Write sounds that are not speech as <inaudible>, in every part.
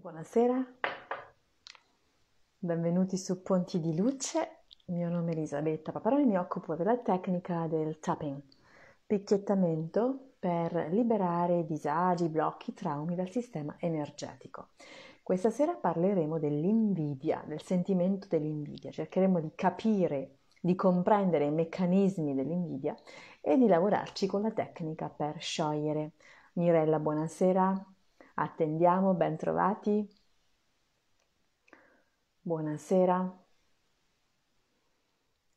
Buonasera, benvenuti su Ponti di Luce. Il mio nome è Elisabetta Paparoni, mi occupo della tecnica del tapping, picchiettamento per liberare disagi, blocchi, traumi dal sistema energetico. Questa sera parleremo dell'invidia, del sentimento dell'invidia. Cercheremo di capire, di comprendere i meccanismi dell'invidia e di lavorarci con la tecnica per sciogliere. Mirella, buonasera. Attendiamo, bentrovati. Buonasera.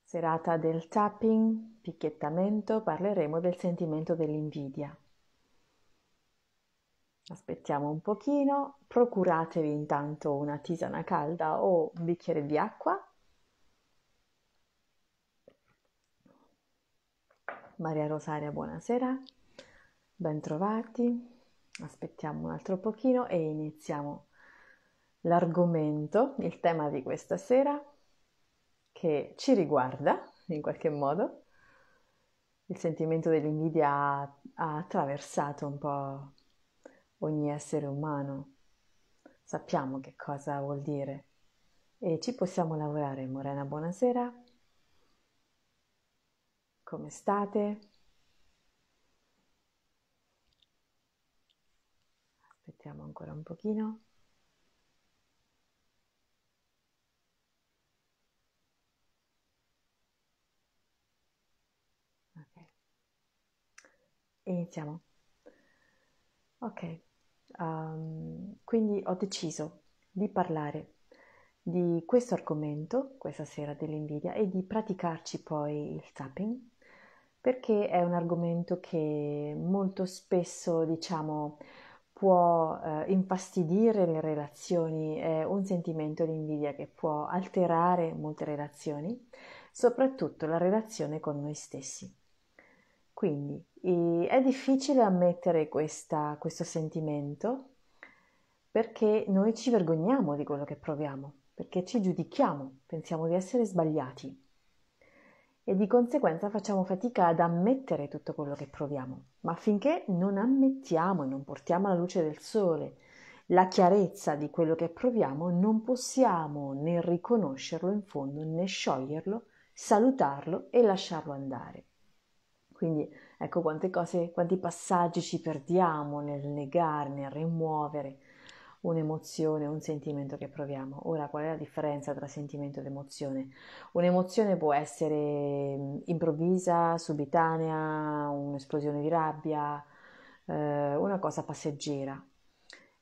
Serata del tapping, picchiettamento, parleremo del sentimento dell'invidia. Aspettiamo un pochino, procuratevi intanto una tisana calda o un bicchiere di acqua. Maria Rosaria, buonasera. Bentrovati. Aspettiamo un altro pochino e iniziamo l'argomento, il tema di questa sera che ci riguarda in qualche modo. Il sentimento dell'invidia ha, ha attraversato un po' ogni essere umano. Sappiamo che cosa vuol dire e ci possiamo lavorare. Morena, buonasera. Come state? Aspettiamo ancora un pochino. Ok. Iniziamo. Ok, um, quindi ho deciso di parlare di questo argomento questa sera dell'invidia e di praticarci poi il tapping perché è un argomento che molto spesso diciamo può eh, infastidire le relazioni, è un sentimento di invidia che può alterare molte relazioni, soprattutto la relazione con noi stessi. Quindi è difficile ammettere questa, questo sentimento perché noi ci vergogniamo di quello che proviamo, perché ci giudichiamo, pensiamo di essere sbagliati e di conseguenza facciamo fatica ad ammettere tutto quello che proviamo. Ma finché non ammettiamo e non portiamo alla luce del sole la chiarezza di quello che proviamo, non possiamo né riconoscerlo in fondo né scioglierlo, salutarlo e lasciarlo andare. Quindi ecco quante cose, quanti passaggi ci perdiamo nel negare, nel rimuovere, un'emozione, un sentimento che proviamo. Ora, qual è la differenza tra sentimento ed emozione? Un'emozione può essere mm, improvvisa, subitanea, un'esplosione di rabbia, eh, una cosa passeggera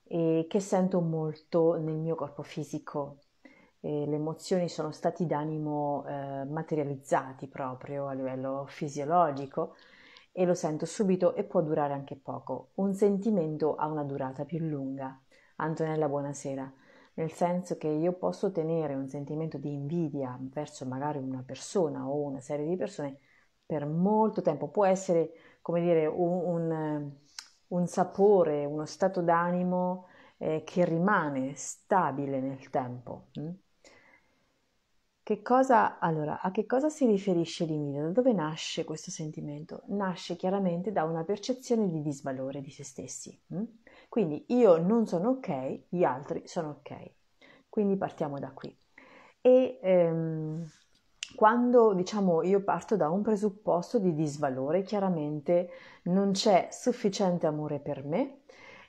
e che sento molto nel mio corpo fisico. E le emozioni sono stati d'animo eh, materializzati proprio a livello fisiologico e lo sento subito e può durare anche poco. Un sentimento ha una durata più lunga Antonella Buonasera, nel senso che io posso tenere un sentimento di invidia verso magari una persona o una serie di persone per molto tempo, può essere come dire un, un, un sapore, uno stato d'animo eh, che rimane stabile nel tempo. Mm? Che cosa, allora, a che cosa si riferisce l'invidia? Da dove nasce questo sentimento? Nasce chiaramente da una percezione di disvalore di se stessi. Hm? Quindi io non sono ok, gli altri sono ok. Quindi partiamo da qui. E ehm, quando diciamo io parto da un presupposto di disvalore, chiaramente non c'è sufficiente amore per me,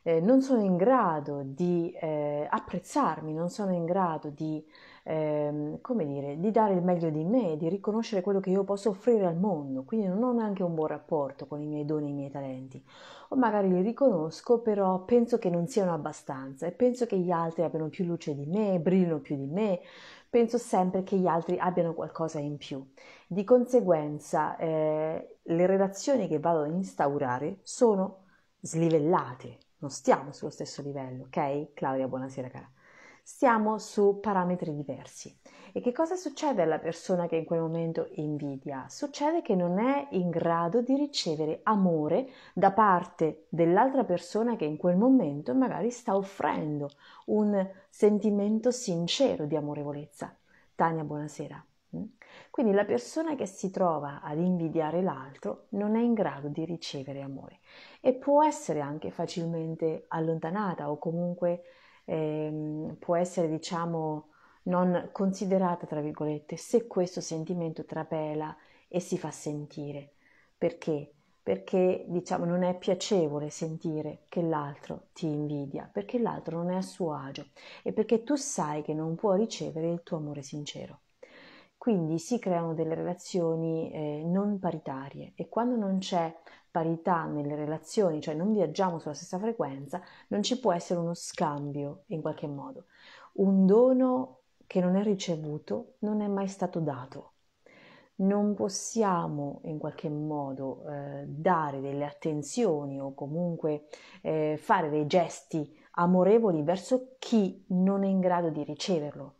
eh, non sono in grado di eh, apprezzarmi, non sono in grado di ehm, come dire, di dare il meglio di me, di riconoscere quello che io posso offrire al mondo, quindi non ho neanche un buon rapporto con i miei doni e i miei talenti, o magari li riconosco però penso che non siano abbastanza e penso che gli altri abbiano più luce di me, brillino più di me, penso sempre che gli altri abbiano qualcosa in più. Di conseguenza eh, le relazioni che vado a instaurare sono slivellate, non stiamo sullo stesso livello, ok? Claudia, buonasera cara siamo su parametri diversi. E che cosa succede alla persona che in quel momento invidia? Succede che non è in grado di ricevere amore da parte dell'altra persona che in quel momento magari sta offrendo un sentimento sincero di amorevolezza. Tania, buonasera. Mm? Quindi la persona che si trova ad invidiare l'altro non è in grado di ricevere amore e può essere anche facilmente allontanata o comunque eh, può essere diciamo non considerata tra virgolette se questo sentimento trapela e si fa sentire perché perché diciamo non è piacevole sentire che l'altro ti invidia, perché l'altro non è a suo agio e perché tu sai che non può ricevere il tuo amore sincero. Quindi si creano delle relazioni eh, non paritarie e quando non c'è parità nelle relazioni, cioè non viaggiamo sulla stessa frequenza, non ci può essere uno scambio in qualche modo. Un dono che non è ricevuto non è mai stato dato. Non possiamo in qualche modo eh, dare delle attenzioni o comunque eh, fare dei gesti amorevoli verso chi non è in grado di riceverlo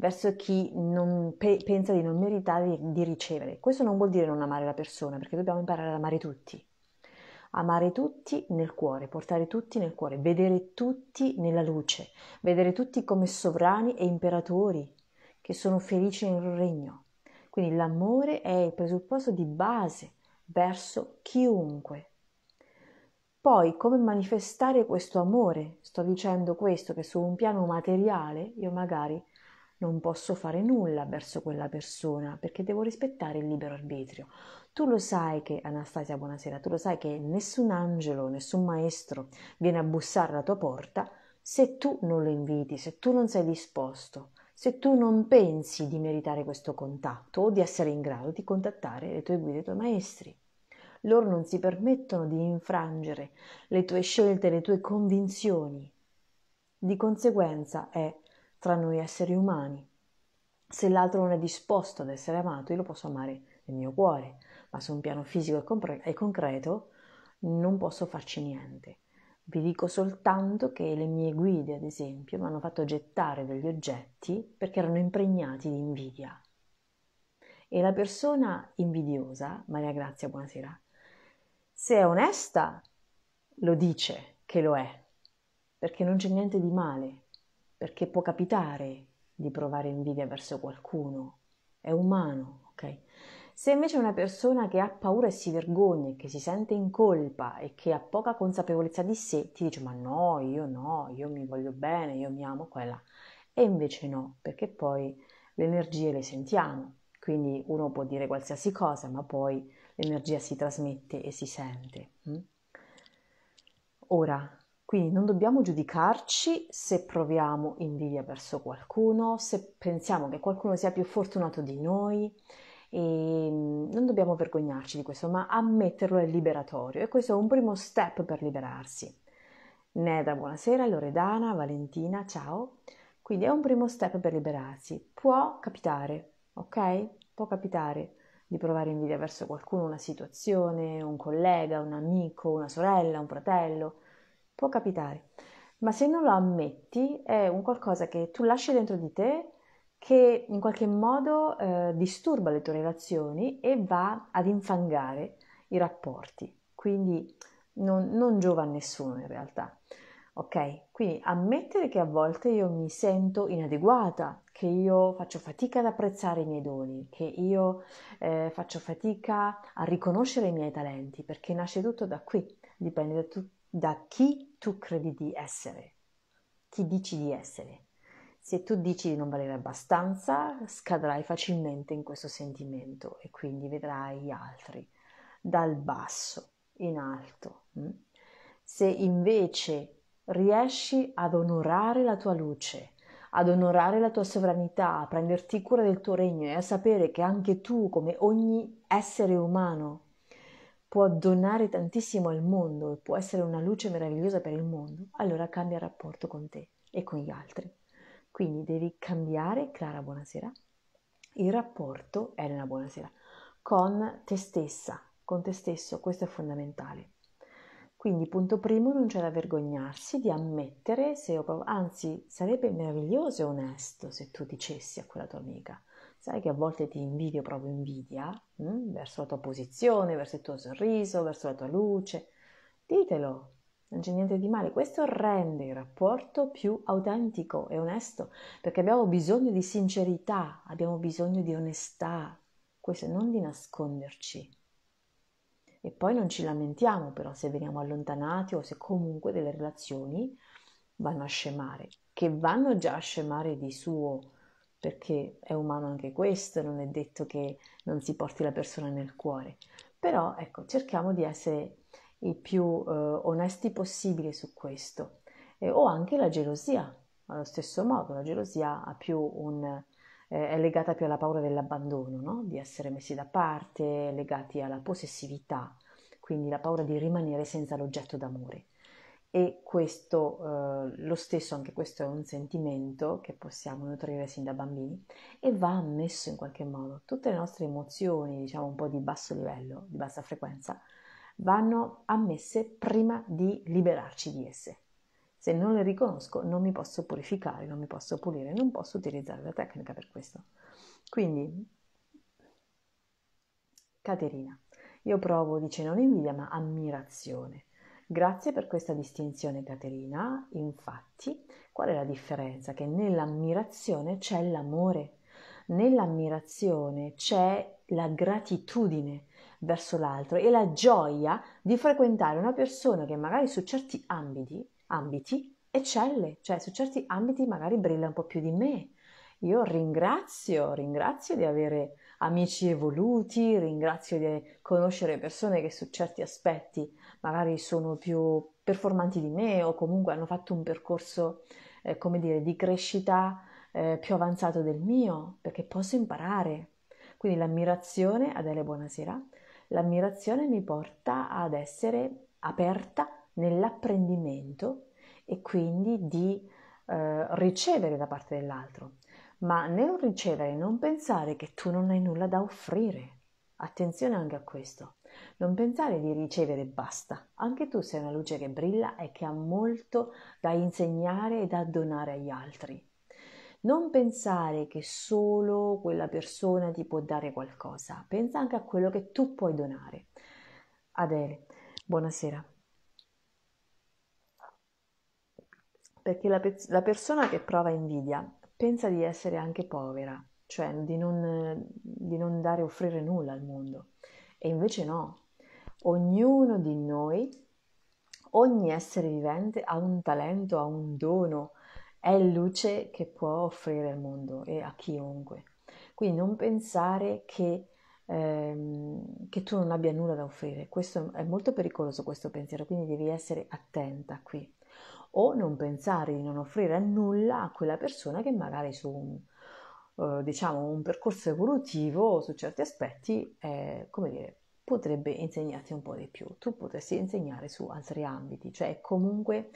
verso chi non, pe, pensa di non meritare di, di ricevere. Questo non vuol dire non amare la persona, perché dobbiamo imparare ad amare tutti amare tutti nel cuore, portare tutti nel cuore, vedere tutti nella luce, vedere tutti come sovrani e imperatori che sono felici nel regno. Quindi l'amore è il presupposto di base verso chiunque. Poi come manifestare questo amore? Sto dicendo questo che su un piano materiale io magari non posso fare nulla verso quella persona perché devo rispettare il libero arbitrio, tu lo sai che, Anastasia, buonasera, tu lo sai che nessun angelo, nessun maestro viene a bussare alla tua porta se tu non lo inviti, se tu non sei disposto, se tu non pensi di meritare questo contatto o di essere in grado di contattare le tue guide, i tuoi maestri. Loro non si permettono di infrangere le tue scelte, le tue convinzioni. Di conseguenza è tra noi esseri umani. Se l'altro non è disposto ad essere amato, io lo posso amare nel mio cuore, ma su un piano fisico e concreto non posso farci niente. Vi dico soltanto che le mie guide, ad esempio, mi hanno fatto gettare degli oggetti perché erano impregnati di invidia. E la persona invidiosa, Maria Grazia, buonasera, se è onesta, lo dice che lo è, perché non c'è niente di male, perché può capitare di provare invidia verso qualcuno, è umano, ok? Se invece una persona che ha paura e si vergogna, che si sente in colpa e che ha poca consapevolezza di sé, ti dice ma no, io no, io mi voglio bene, io mi amo, quella. E invece no, perché poi le energie le sentiamo. Quindi uno può dire qualsiasi cosa, ma poi l'energia si trasmette e si sente. Mm? Ora, quindi non dobbiamo giudicarci se proviamo invidia verso qualcuno, se pensiamo che qualcuno sia più fortunato di noi e mm, non dobbiamo vergognarci di questo, ma ammetterlo è liberatorio e questo è un primo step per liberarsi. Neda, buonasera, Loredana, Valentina, ciao. Quindi è un primo step per liberarsi. Può capitare, ok? Può capitare di provare invidia verso qualcuno, una situazione, un collega, un amico, una sorella, un fratello. Può capitare. Ma se non lo ammetti è un qualcosa che tu lasci dentro di te che in qualche modo eh, disturba le tue relazioni e va ad infangare i rapporti. Quindi non, non giova a nessuno in realtà. Ok? Quindi ammettere che a volte io mi sento inadeguata, che io faccio fatica ad apprezzare i miei doni, che io eh, faccio fatica a riconoscere i miei talenti, perché nasce tutto da qui, dipende da, tu, da chi tu credi di essere, chi dici di essere. Se tu dici di non valere abbastanza, scadrai facilmente in questo sentimento e quindi vedrai gli altri dal basso in alto. Mm? Se invece riesci ad onorare la tua luce, ad onorare la tua sovranità, a prenderti cura del tuo regno e a sapere che anche tu, come ogni essere umano, può donare tantissimo al mondo e può essere una luce meravigliosa per il mondo, allora cambia il rapporto con te e con gli altri. Quindi devi cambiare, Clara, buonasera, il rapporto, Elena, buonasera, con te stessa, con te stesso, questo è fondamentale. Quindi punto primo, non c'è da vergognarsi di ammettere se ho provato, anzi sarebbe meraviglioso e onesto se tu dicessi a quella tua amica, sai che a volte ti invidio, proprio invidia mh? Mm, verso la tua posizione, verso il tuo sorriso, verso la tua luce, ditelo, non c'è niente di male. Questo rende il rapporto più autentico e onesto, perché abbiamo bisogno di sincerità, abbiamo bisogno di onestà, questo non di nasconderci. E poi non ci lamentiamo però se veniamo allontanati o se comunque delle relazioni vanno a scemare, che vanno già a scemare di suo, perché è umano anche questo, non è detto che non si porti la persona nel cuore. Però ecco, cerchiamo di essere i più eh, onesti possibili su questo, eh, o anche la gelosia, allo stesso modo, la gelosia un, eh, è legata più alla paura dell'abbandono, no? di essere messi da parte, legati alla possessività, quindi la paura di rimanere senza l'oggetto d'amore. E questo, eh, lo stesso, anche questo è un sentimento che possiamo nutrire sin da bambini e va ammesso in qualche modo. Tutte le nostre emozioni, diciamo un po' di basso livello, di bassa frequenza, vanno ammesse prima di liberarci di esse. Se non le riconosco non mi posso purificare, non mi posso pulire, non posso utilizzare la tecnica per questo. Quindi, Caterina, io provo, dice non invidia ma ammirazione. Grazie per questa distinzione Caterina. Infatti, qual è la differenza? Che nell'ammirazione c'è l'amore, nell'ammirazione c'è la gratitudine, verso l'altro e la gioia di frequentare una persona che magari su certi ambiti, ambiti eccelle, cioè su certi ambiti magari brilla un po' più di me. Io ringrazio, ringrazio di avere amici evoluti, ringrazio di conoscere persone che su certi aspetti magari sono più performanti di me o comunque hanno fatto un percorso, eh, come dire, di crescita eh, più avanzato del mio, perché posso imparare. Quindi l'ammirazione, Adele, buonasera, L'ammirazione mi porta ad essere aperta nell'apprendimento e quindi di eh, ricevere da parte dell'altro. Ma nel ricevere non pensare che tu non hai nulla da offrire. Attenzione anche a questo. Non pensare di ricevere e basta. Anche tu sei una luce che brilla e che ha molto da insegnare e da donare agli altri. Non pensare che solo quella persona ti può dare qualcosa, pensa anche a quello che tu puoi donare. Adele, buonasera. Perché la, pe- la persona che prova invidia pensa di essere anche povera, cioè di non, di non dare offrire nulla al mondo. E invece no, ognuno di noi, ogni essere vivente ha un talento, ha un dono, è luce che può offrire al mondo e a chiunque. Quindi non pensare che, ehm, che tu non abbia nulla da offrire, questo è molto pericoloso questo pensiero, quindi devi essere attenta qui. O non pensare di non offrire nulla a quella persona che magari su un, eh, diciamo, un percorso evolutivo, su certi aspetti, eh, come dire, potrebbe insegnarti un po' di più. Tu potresti insegnare su altri ambiti, cioè comunque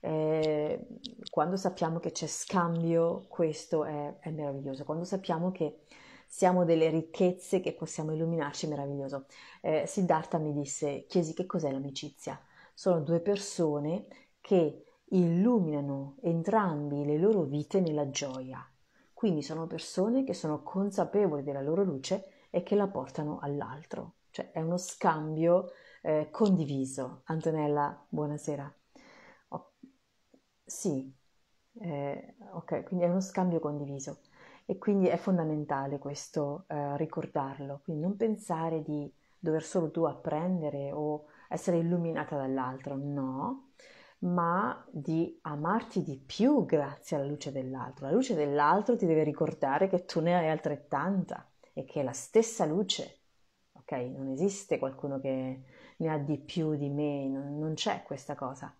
eh, quando sappiamo che c'è scambio, questo è, è, meraviglioso. Quando sappiamo che siamo delle ricchezze che possiamo illuminarci, è meraviglioso. Eh, Siddhartha mi disse, chiesi che cos'è l'amicizia. Sono due persone che illuminano entrambi le loro vite nella gioia. Quindi sono persone che sono consapevoli della loro luce e che la portano all'altro. Cioè è uno scambio eh, condiviso. Antonella, buonasera. Sì, eh, ok, quindi è uno scambio condiviso e quindi è fondamentale questo eh, ricordarlo, quindi non pensare di dover solo tu apprendere o essere illuminata dall'altro, no, ma di amarti di più grazie alla luce dell'altro. La luce dell'altro ti deve ricordare che tu ne hai altrettanta e che è la stessa luce, ok? Non esiste qualcuno che ne ha di più di me, non, non c'è questa cosa.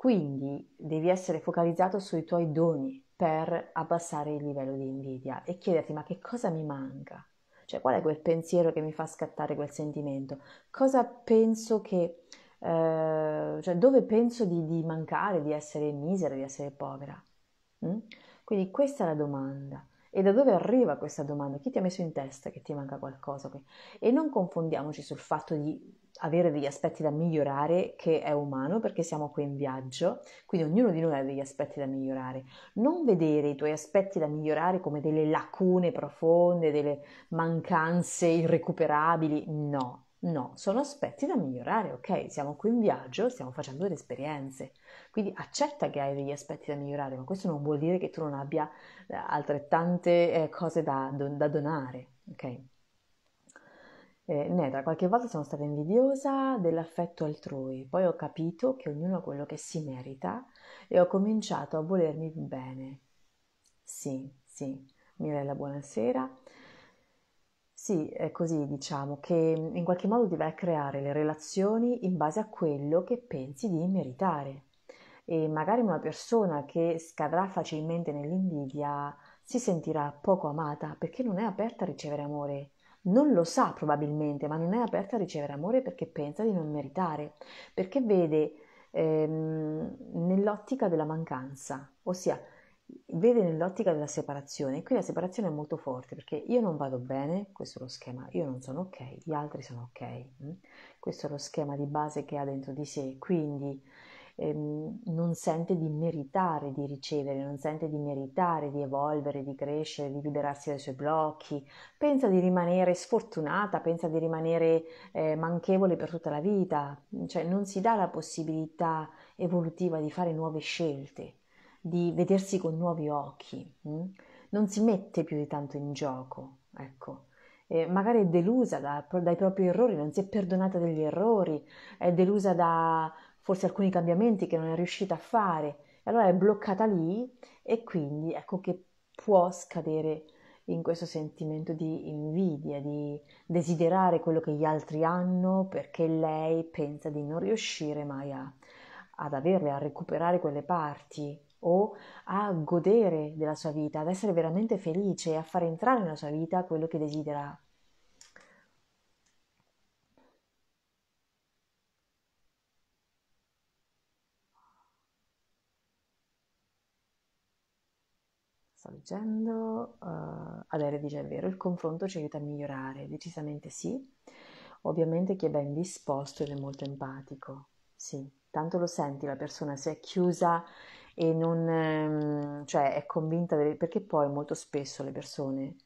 Quindi devi essere focalizzato sui tuoi doni per abbassare il livello di invidia e chiederti ma che cosa mi manca? Cioè qual è quel pensiero che mi fa scattare quel sentimento? Cosa penso che... Eh, cioè dove penso di, di, mancare, di essere misera, di essere povera? Mm? Quindi questa è la domanda. E da dove arriva questa domanda? Chi ti ha messo in testa che ti manca qualcosa? E non confondiamoci sul fatto di avere degli aspetti da migliorare, che è umano perché siamo qui in viaggio, quindi ognuno di noi ha degli aspetti da migliorare. Non vedere i tuoi aspetti da migliorare come delle lacune profonde, delle mancanze irrecuperabili, no. No, sono aspetti da migliorare, ok? Siamo qui in viaggio, stiamo facendo delle esperienze, quindi accetta che hai degli aspetti da migliorare, ma questo non vuol dire che tu non abbia eh, altrettante eh, cose da, da, donare, ok? Eh, Nedra, qualche volta sono stata invidiosa dell'affetto altrui, poi ho capito che ognuno ha quello che si merita e ho cominciato a volermi bene. Sì, sì. Mirella, buonasera. Sì, è così, diciamo, che mhmm, in qualche modo ti vai a creare le relazioni in base a quello che pensi di meritare. E magari una persona che scadrà facilmente nell'invidia si sentirà poco amata perché non è aperta a ricevere amore. Non lo sa probabilmente, ma non è aperta a ricevere amore perché pensa di non meritare, perché vede ehm, nell'ottica della mancanza, ossia vede nell'ottica della separazione. Qui la separazione è molto forte perché io non vado bene, questo è lo schema, io non sono ok, gli altri sono ok. Mm? Questo è lo schema di base che ha dentro di sé, quindi ehm, non sente di meritare di ricevere, non sente di meritare di evolvere, di crescere, di liberarsi dai suoi blocchi, pensa di rimanere sfortunata, pensa di rimanere eh, manchevole per tutta la vita, cioè non si dà la possibilità evolutiva di fare nuove scelte di vedersi con nuovi occhi, mh? Mm? non si mette più di tanto in gioco, ecco. Eh, magari è delusa da, dai propri errori, non si è perdonata degli errori, è delusa da forse alcuni cambiamenti che non è riuscita a fare, e allora è bloccata lì e quindi ecco che può scadere in questo sentimento di invidia, di desiderare quello che gli altri hanno perché lei pensa di non riuscire mai a, ad averle, a recuperare quelle parti o a godere della sua vita, ad essere veramente felice, a far entrare nella sua vita quello che desidera. Sto leggendo, uh, eh, Adair dice è vero, il confronto ci aiuta a migliorare, decisamente sì. Ovviamente chi è ben disposto ed è molto empatico, sì, tanto lo senti la persona se è chiusa e non, ehm, cioè, è convinta, delle, perché poi molto spesso le persone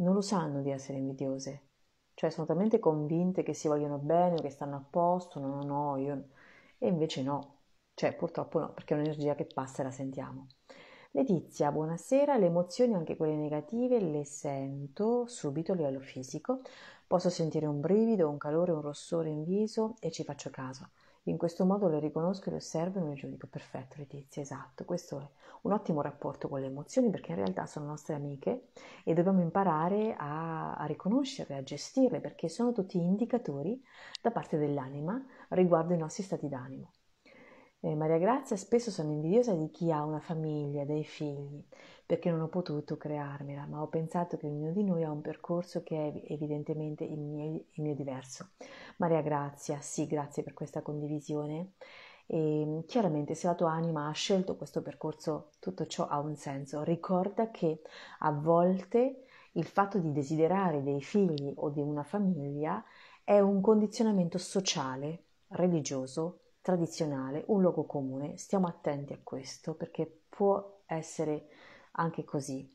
non lo sanno di essere invidiose, cioè sono talmente convinte che si vogliono bene, che stanno a posto, no, no, no, io... e invece no, cioè purtroppo no, perché è un'energia che passa e la sentiamo. Letizia, buonasera, le emozioni, anche quelle negative, le sento subito a livello fisico, posso sentire un brivido, un calore, un rossore in viso e ci faccio caso. In questo modo le riconosco, le osservo e non giudico. Perfetto, Letizia, esatto. Questo è un ottimo rapporto con le emozioni perché in realtà sono nostre amiche e dobbiamo imparare a, a riconoscerle, a gestirle perché sono tutti indicatori da parte dell'anima riguardo i nostri stati d'animo. Eh, Maria Grazia spesso sono invidiosa di chi ha una famiglia, dei figli, perché non ho potuto crearmela, ma ho pensato che ognuno di noi ha un percorso che è evidentemente il mio, il mio diverso. Maria Grazia, sì, grazie per questa condivisione. E ehm, chiaramente se la tua anima ha scelto questo percorso, tutto ciò ha un senso. Ricorda che a volte il fatto di desiderare dei figli o di una famiglia è un condizionamento sociale, religioso, tradizionale, un luogo comune. Stiamo attenti a questo perché può essere anche così.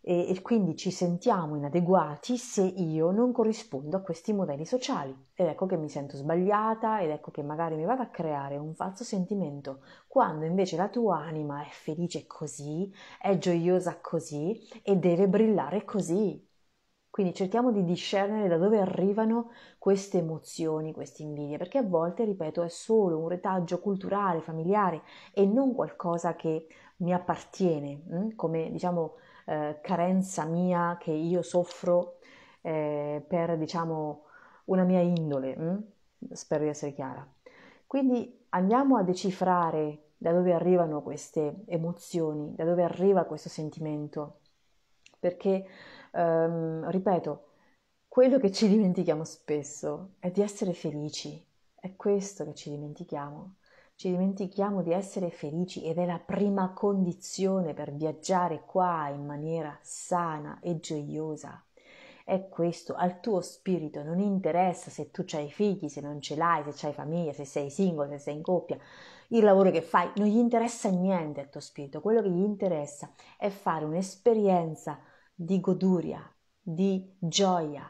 E, e, quindi ci sentiamo inadeguati se io non corrispondo a questi modelli sociali. Ed ecco che mi sento sbagliata ed ecco che magari mi vado a creare un falso sentimento, quando invece la tua anima è felice così, è gioiosa così e deve brillare così. Quindi cerchiamo di discernere da dove arrivano queste emozioni, queste invidie, perché a volte, ripeto, è solo un retaggio culturale, familiare e non qualcosa che mi appartiene, mm? come diciamo eh, carenza mia che io soffro eh, per diciamo una mia indole, mh? Mm? spero di essere chiara. Quindi andiamo a decifrare da dove arrivano queste emozioni, da dove arriva questo sentimento, perché Um, ripeto, quello che ci dimentichiamo spesso è di essere felici, è questo che ci dimentichiamo. Ci dimentichiamo di essere felici ed è la prima condizione per viaggiare qua in maniera sana e gioiosa. È questo, al tuo spirito non interessa se tu hai figli, se non ce l'hai, se hai famiglia, se sei singolo, se sei in coppia, il lavoro che fai, non gli interessa niente al tuo spirito. Quello che gli interessa è fare un'esperienza di goduria, di gioia,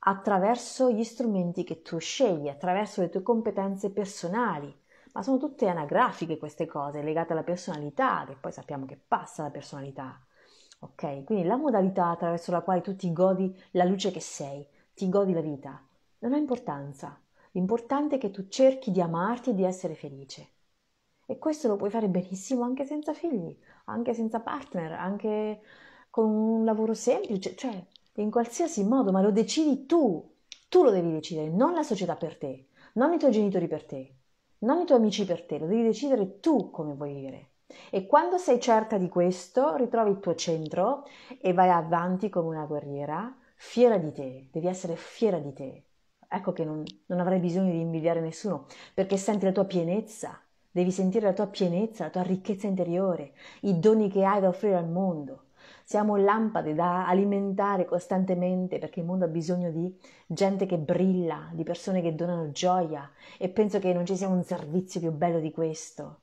attraverso gli strumenti che tu scegli, attraverso le tue competenze personali. Ma sono tutte anagrafiche queste cose, legate alla personalità, che poi sappiamo che passa la personalità. Ok? Quindi la modalità attraverso la quale tu ti godi la luce che sei, ti godi la vita, non ha importanza. L'importante è che tu cerchi di amarti e di essere felice. E questo lo puoi fare benissimo anche senza figli, anche senza partner, anche con un lavoro semplice, cioè in qualsiasi modo, ma lo decidi tu, tu lo devi decidere, non la società per te, non i tuoi genitori per te, non i tuoi amici per te, lo devi decidere tu come vuoi vivere. E quando sei certa di questo, ritrovi il tuo centro e vai avanti come una guerriera, fiera di te, devi essere fiera di te. Ecco che non, non avrai bisogno di invidiare nessuno, perché senti la tua pienezza, devi sentire la tua pienezza, la tua ricchezza interiore, i doni che hai da offrire al mondo siamo lampade da alimentare costantemente perché il mondo ha bisogno di gente che brilla, di persone che donano gioia e penso che non ci sia un servizio più bello di questo,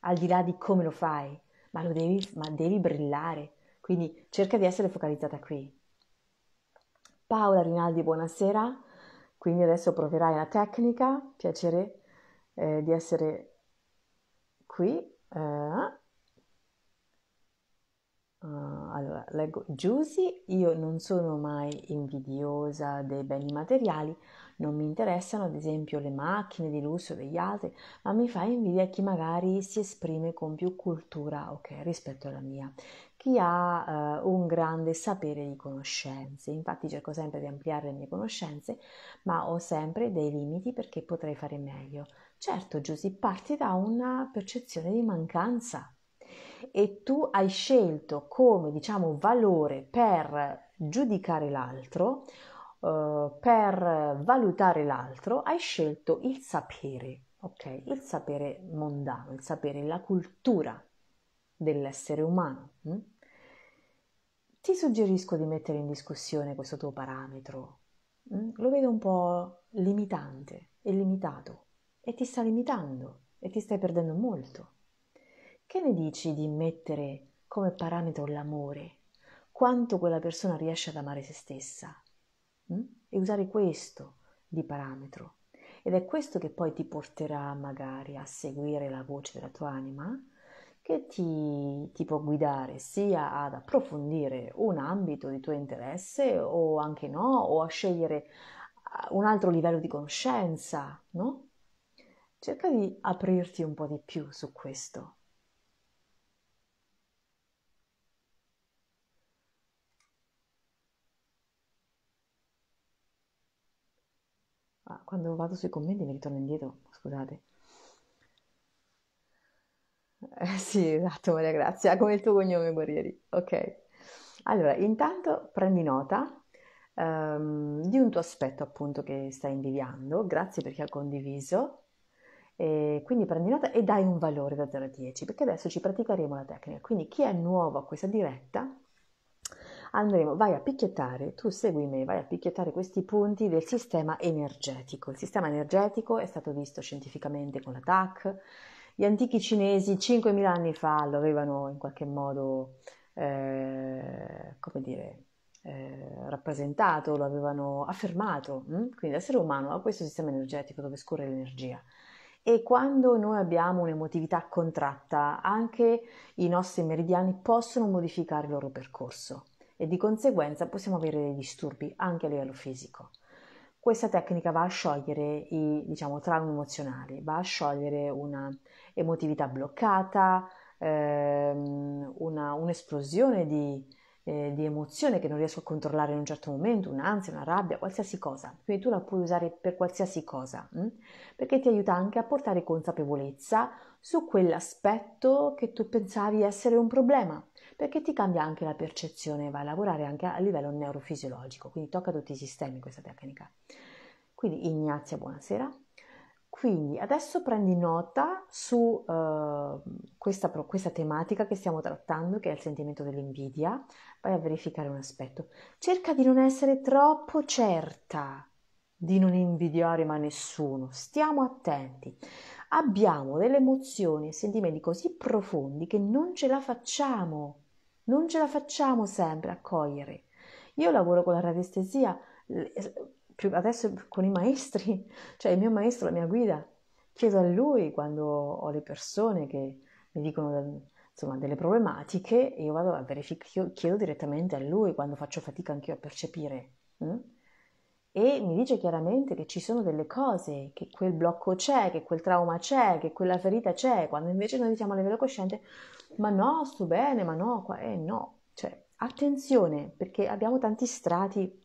al di là di come lo fai, ma, lo devi, ma devi brillare, quindi cerca di essere focalizzata qui. Paola Rinaldi, buonasera, quindi adesso proverai la tecnica, piacere eh, di essere qui. Eh Uh, allora, leggo Giusy, io non sono mai invidiosa dei beni materiali, non mi interessano ad esempio le macchine di lusso degli altri, ma mi fa invidia chi magari si esprime con più cultura okay, rispetto alla mia, chi ha uh, un grande sapere di conoscenze. Infatti cerco sempre di ampliare le mie conoscenze, ma ho sempre dei limiti perché potrei fare meglio. Certo, Giusy, parti da una percezione di mancanza e tu hai scelto come diciamo valore per giudicare l'altro, eh, per valutare l'altro, hai scelto il sapere, ok? Il sapere mondano, il sapere, la cultura dell'essere umano. Hm? Ti suggerisco di mettere in discussione questo tuo parametro. Hm? Lo vedo un po' limitante e limitato e ti sta limitando e ti stai perdendo molto. Che ne dici di mettere come parametro l'amore, quanto quella persona riesce ad amare se stessa? Mm? E usare questo di parametro. Ed è questo che poi ti porterà magari a seguire la voce della tua anima, che ti, ti, può guidare sia ad approfondire un ambito di tuo interesse o anche no, o a scegliere ah, un altro livello di conoscenza, no? Cerca di aprirti un po' di più su questo. quando vado sui commenti mi ritorno indietro, scusate. Eh, sì, esatto, Maria Grazia, come il tuo cognome Guerrieri. Ok. Allora, intanto prendi nota um, di un tuo aspetto appunto che stai invidiando, grazie perché chi ha condiviso, e quindi prendi nota e dai un valore da 0 a 10, perché adesso ci praticheremo la tecnica. Quindi chi è nuovo a questa diretta andremo, vai a picchiettare, tu segui me, vai a picchiettare questi punti del sistema energetico. Il sistema energetico è stato visto scientificamente con la TAC, gli antichi cinesi 5.000 anni fa lo avevano in qualche modo, eh, come dire, eh, rappresentato, lo avevano affermato, mh? Hm? quindi l'essere umano ha questo sistema energetico dove scorre l'energia e quando noi abbiamo un'emotività contratta, anche i nostri meridiani possono modificare il loro percorso e di conseguenza possiamo avere dei disturbi anche a livello fisico. Questa tecnica va a sciogliere i diciamo, traumi emozionali, va a sciogliere una emotività bloccata, ehm, una, un'esplosione di, eh, di emozione che non riesco a controllare in un certo momento, un'ansia, una rabbia, qualsiasi cosa. Quindi tu la puoi usare per qualsiasi cosa, mh? Mm? perché ti aiuta anche a portare consapevolezza su quell'aspetto che tu pensavi essere un problema perché ti cambia anche la percezione, va a lavorare anche a livello neurofisiologico, quindi tocca a tutti i sistemi questa tecnica. Quindi Ignazia, buonasera. Quindi adesso prendi nota su uh, questa, questa, tematica che stiamo trattando, che è il sentimento dell'invidia, vai a verificare un aspetto. Cerca di non essere troppo certa di non invidiare mai nessuno, stiamo attenti. Abbiamo delle emozioni e sentimenti così profondi che non ce la facciamo non ce la facciamo sempre a cogliere. Io lavoro con la radiestesia, adesso con i maestri, <laughs> cioè il mio maestro, la mia guida, chiedo a lui quando ho le persone che mi dicono insomma, delle problematiche, io vado a verificare, chiedo direttamente a lui quando faccio fatica anch'io a percepire. Mm? e mi dice chiaramente che ci sono delle cose, che quel blocco c'è, che quel trauma c'è, che quella ferita c'è, quando invece noi diciamo a livello cosciente ma no, sto bene, ma no, qua, eh no, cioè attenzione perché abbiamo tanti strati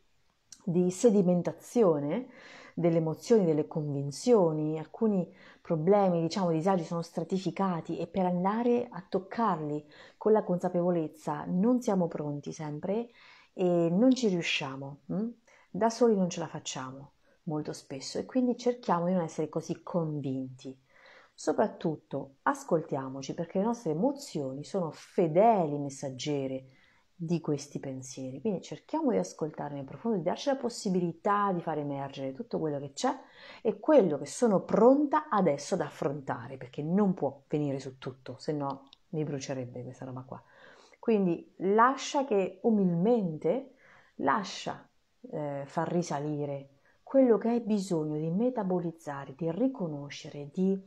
di sedimentazione delle emozioni, delle convinzioni, alcuni problemi, diciamo disagi sono stratificati e per andare a toccarli con la consapevolezza non siamo pronti sempre e non ci riusciamo. Hm? da soli non ce la facciamo molto spesso e quindi cerchiamo di non essere così convinti. Soprattutto ascoltiamoci perché le nostre emozioni sono fedeli messaggere di questi pensieri, quindi cerchiamo di ascoltarne in profondo, di darci la possibilità di far emergere tutto quello che c'è e quello che sono pronta adesso ad affrontare, perché non può venire su tutto, se no mi brucierebbe questa roba qua. Quindi lascia che umilmente, lascia eh, far risalire, quello che hai bisogno di metabolizzare, di riconoscere, di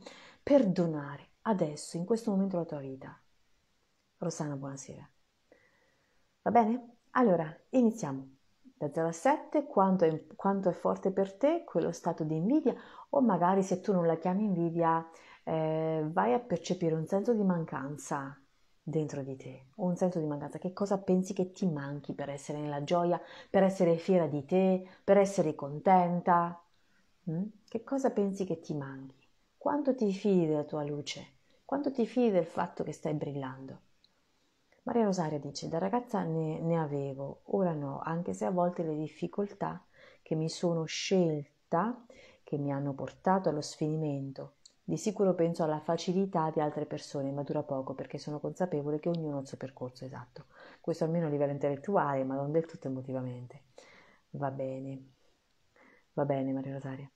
perdonare adesso, in questo momento della tua vita. Rossana, buonasera. Va bene? Allora, iniziamo. Da 0 a 7, quanto è, quanto è forte per te quello stato di invidia o magari se tu non la chiami invidia eh, vai a percepire un senso di mancanza, dentro di te, un senso di mancanza, che cosa pensi che ti manchi per essere nella gioia, per essere fiera di te, per essere contenta, mm? che cosa pensi che ti manchi, quanto ti fidi della tua luce, quanto ti fidi del fatto che stai brillando. Maria Rosaria dice, da ragazza ne, ne avevo, ora no, anche se a volte le difficoltà che mi sono scelta, che mi hanno portato allo sfinimento, di sicuro penso alla facilità di altre persone, ma dura poco perché sono consapevole che ognuno ha il suo percorso esatto. Questo almeno a livello intellettuale, ma non del tutto emotivamente. Va bene. Va bene, Maria Rosaria.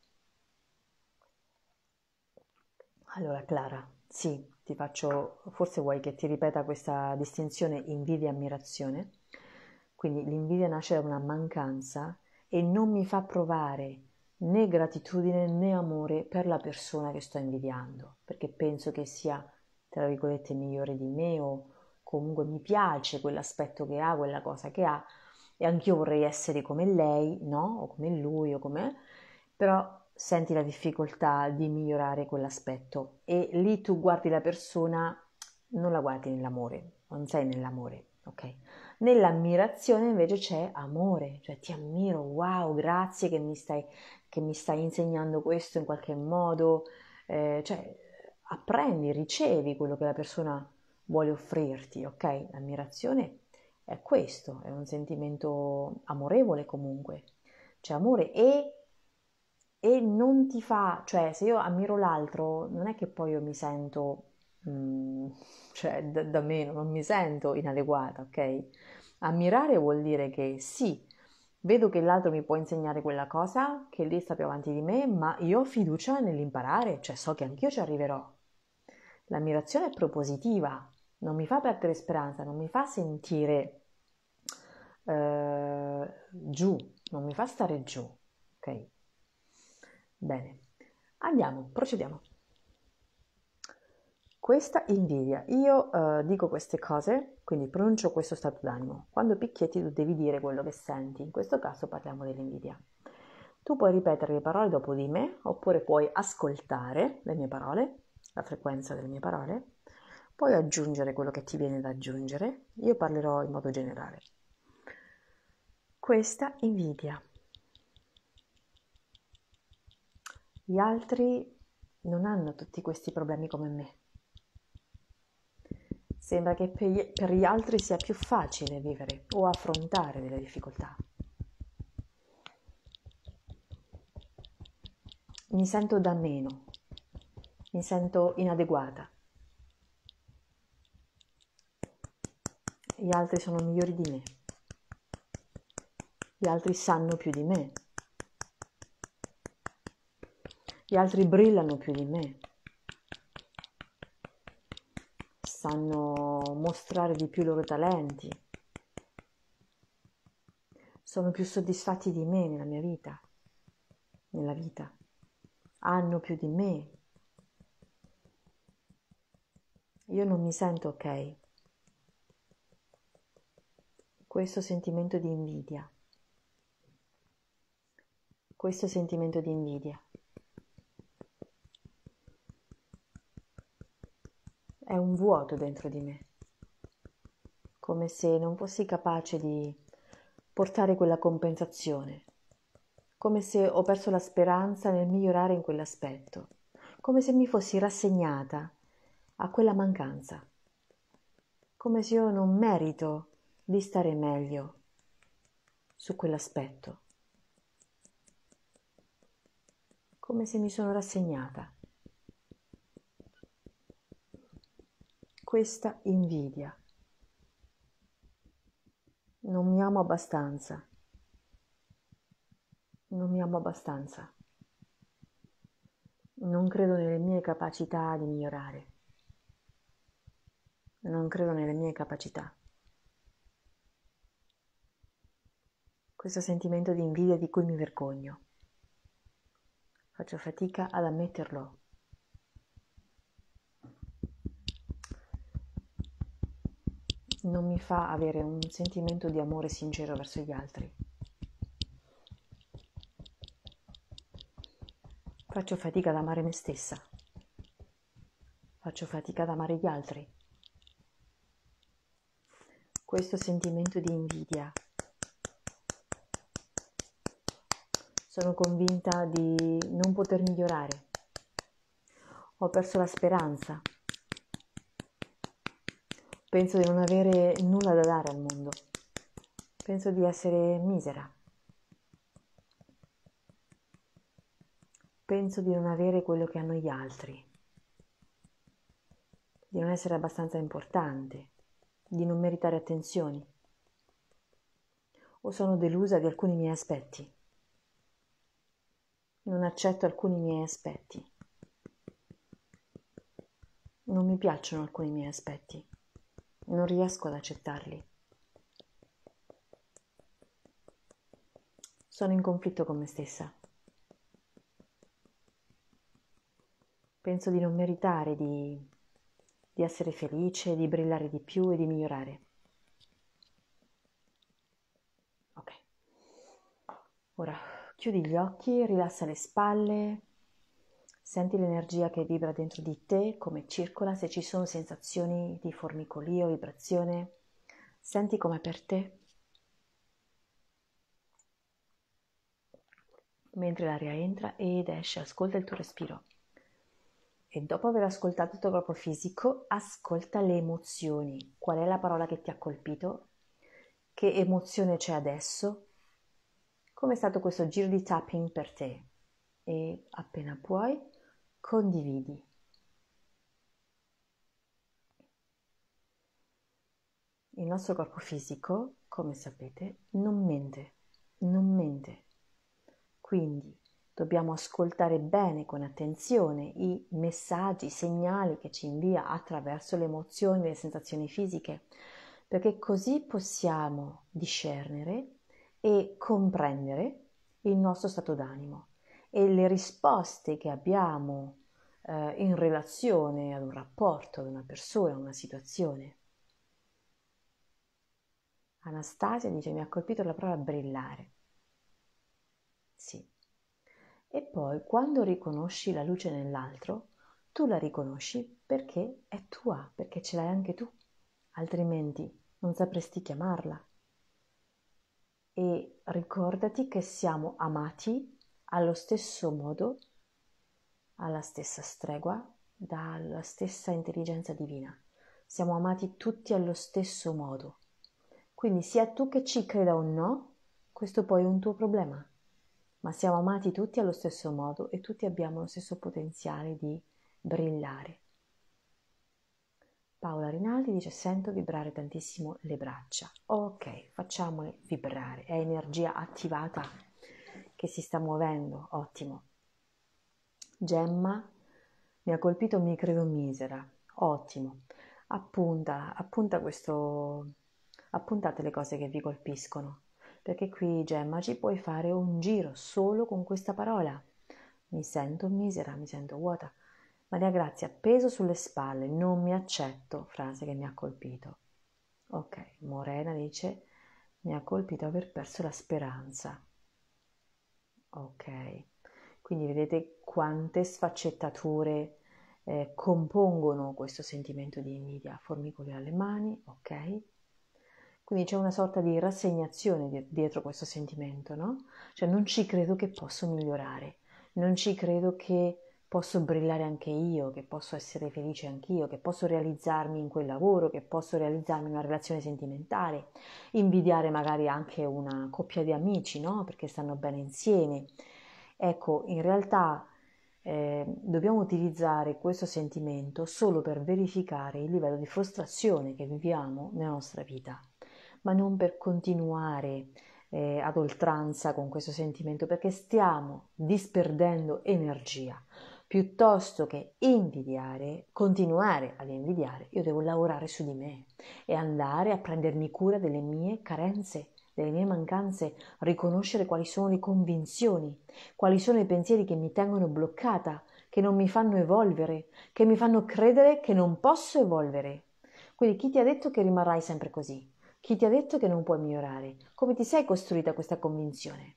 Allora, Clara, sì, ti faccio, forse vuoi che ti ripeta questa distinzione invidia e ammirazione. Quindi l'invidia nasce da una mancanza e non mi fa provare né gratitudine né amore per la persona che sto invidiando, perché penso che sia, tra virgolette, migliore di me o comunque mi piace quell'aspetto che ha, quella cosa che ha e anch'io vorrei essere come lei, no? O come lui o come... però senti la difficoltà di migliorare quell'aspetto e lì tu guardi la persona, non la guardi nell'amore, non sei nell'amore, ok? Nell'ammirazione invece c'è amore, cioè ti ammiro, wow, grazie che mi stai che mi stai insegnando questo in qualche modo, eh, cioè apprendi, ricevi quello che la persona vuole offrirti, ok? L'ammirazione è questo, è un sentimento amorevole comunque, c'è cioè, amore e, e non ti fa, cioè se io ammiro l'altro non è che poi io mi sento, mh, mm, cioè da, da meno, non mi sento inadeguata, ok? Ammirare vuol dire che sì, Vedo che l'altro mi può insegnare quella cosa, che lì sta più avanti di me, ma io ho fiducia nell'imparare, cioè so che anch'io ci arriverò. L'ammirazione è propositiva, non mi fa perdere speranza, non mi fa sentire eh, giù, non mi fa stare giù. Ok? Bene, andiamo, procediamo. Questa invidia. Io eh, dico queste cose, quindi pronuncio questo stato d'animo. Quando picchietti tu devi dire quello che senti, in questo caso parliamo dell'invidia. Tu puoi ripetere le parole dopo di me, oppure puoi ascoltare le mie parole, la frequenza delle mie parole, puoi aggiungere quello che ti viene da aggiungere, io parlerò in modo generale. Questa invidia. Gli altri non hanno tutti questi problemi come me. Sembra che per gli altri sia più facile vivere o affrontare delle difficoltà. Mi sento da meno, mi sento inadeguata. Gli altri sono migliori di me, gli altri sanno più di me, gli altri brillano più di me. sanno mostrare di più i loro talenti, sono più soddisfatti di me nella mia vita, nella vita, hanno più di me. Io non mi sento ok. Questo sentimento di invidia. Questo sentimento di invidia. è un vuoto dentro di me, come se non fossi capace di portare quella compensazione, come se ho perso la speranza nel migliorare in quell'aspetto, come se mi fossi rassegnata a quella mancanza, come se io non merito di stare meglio su quell'aspetto, come se mi sono rassegnata. questa invidia. Non mi amo abbastanza. Non mi amo abbastanza. Non credo nelle mie capacità di migliorare. Non credo nelle mie capacità. Questo sentimento di invidia di cui mi vergogno. Faccio fatica ad ammetterlo. non mi fa avere un sentimento di amore sincero verso gli altri. Faccio fatica ad amare me stessa, faccio fatica ad amare gli altri. Questo sentimento di invidia. Sono convinta di non poter migliorare. Ho perso la speranza Penso di non avere nulla da dare al mondo. Penso di essere misera. Penso di non avere quello che hanno gli altri. Di non essere abbastanza importante. Di non meritare attenzioni. O sono delusa di alcuni miei aspetti. Non accetto alcuni miei aspetti. Non mi piacciono alcuni miei aspetti non riesco ad accettarli. Sono in conflitto con me stessa. Penso di non meritare di, di essere felice, di brillare di più e di migliorare. Ok. Ora chiudi gli occhi, rilassa le spalle, Senti l'energia che vibra dentro di te, come circola, se ci sono sensazioni di formicolio, vibrazione. Senti com'è per te. Mentre l'aria entra ed esce, ascolta il tuo respiro. E dopo aver ascoltato il tuo corpo fisico, ascolta le emozioni. Qual è la parola che ti ha colpito? Che emozione c'è adesso? Com'è stato questo giro di tapping per te? E appena puoi, condividi. Il nostro corpo fisico, come sapete, non mente, non mente. Quindi dobbiamo ascoltare bene con attenzione i messaggi, i segnali che ci invia attraverso le emozioni, le sensazioni fisiche, perché così possiamo discernere e comprendere il nostro stato d'animo e le risposte che abbiamo eh, in relazione ad un rapporto, ad una persona, a una situazione. Anastasia dice mi ha colpito la parola brillare. Sì. E poi quando riconosci la luce nell'altro, tu la riconosci perché è tua, perché ce l'hai anche tu, altrimenti non sapresti chiamarla. E ricordati che siamo amati allo stesso modo, alla stessa stregua, dalla stessa intelligenza divina. Siamo amati tutti allo stesso modo. Quindi sia tu che ci creda o no, questo poi è un tuo problema. Ma siamo amati tutti allo stesso modo e tutti abbiamo lo stesso potenziale di brillare. Paola Rinaldi dice sento vibrare tantissimo le braccia. Ok, facciamole vibrare, è energia attivata che si sta muovendo, ottimo. Gemma mi ha colpito, mi credo misera, ottimo. Appunta, appunta questo, appuntate le cose che vi colpiscono, perché qui Gemma ci puoi fare un giro solo con questa parola. Mi sento misera, mi sento vuota. Maria Grazia, peso sulle spalle, non mi accetto, frase che mi ha colpito. Ok, Morena dice, mi ha colpito aver perso la speranza. Ok, quindi vedete quante sfaccettature eh, compongono questo sentimento di invidia, formicoli alle mani, ok? Quindi c'è una sorta di rassegnazione dietro questo sentimento, no? Cioè non ci credo che posso migliorare, non ci credo che posso brillare anche io, che posso essere felice anch'io, che posso realizzarmi in quel lavoro, che posso realizzarmi in una relazione sentimentale, invidiare magari anche una coppia di amici, no? Perché stanno bene insieme. Ecco, in realtà eh, dobbiamo utilizzare questo sentimento solo per verificare il livello di frustrazione che viviamo nella nostra vita, ma non per continuare eh, ad oltranza con questo sentimento perché stiamo disperdendo energia piuttosto che invidiare, continuare ad invidiare, io devo lavorare su di me e andare a prendermi cura delle mie carenze, delle mie mancanze, riconoscere quali sono le convinzioni, quali sono i pensieri che mi tengono bloccata, che non mi fanno evolvere, che mi fanno credere che non posso evolvere. Quindi chi ti ha detto che rimarrai sempre così? Chi ti ha detto che non puoi migliorare? Come ti sei costruita questa convinzione?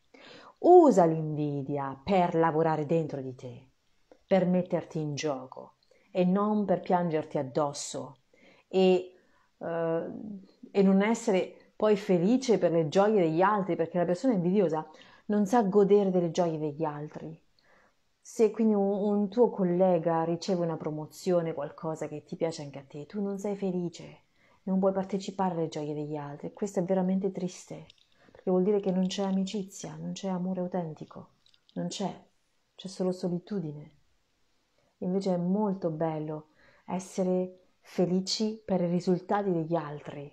Usa l'invidia per lavorare dentro di te per metterti in gioco e non per piangerti addosso e, eh, e non essere poi felice per le gioie degli altri, perché la persona invidiosa non sa godere delle gioie degli altri. Se quindi un, un, tuo collega riceve una promozione, qualcosa che ti piace anche a te, tu non sei felice, non puoi partecipare alle gioie degli altri. Questo è veramente triste, perché vuol dire che non c'è amicizia, non c'è amore autentico, non c'è, c'è solo solitudine. Invece è molto bello essere felici per i risultati degli altri.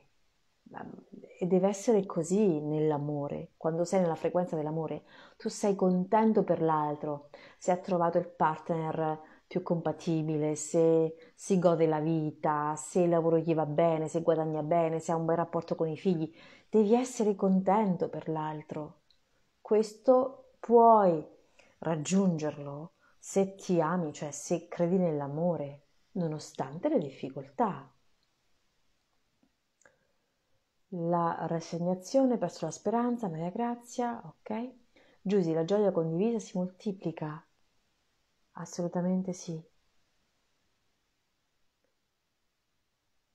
Ehm, e deve essere così nell'amore, quando sei nella frequenza dell'amore, tu sei contento per l'altro, se ha trovato il partner più compatibile, se si gode la vita, se il lavoro gli va bene, se guadagna bene, se ha un bel rapporto con i figli, devi essere contento per l'altro. Questo puoi raggiungerlo se ti ami, cioè se credi nell'amore, nonostante le difficoltà. La rassegnazione verso la speranza, Maria Grazia, ok? Giusy, la gioia condivisa si moltiplica. Assolutamente sì.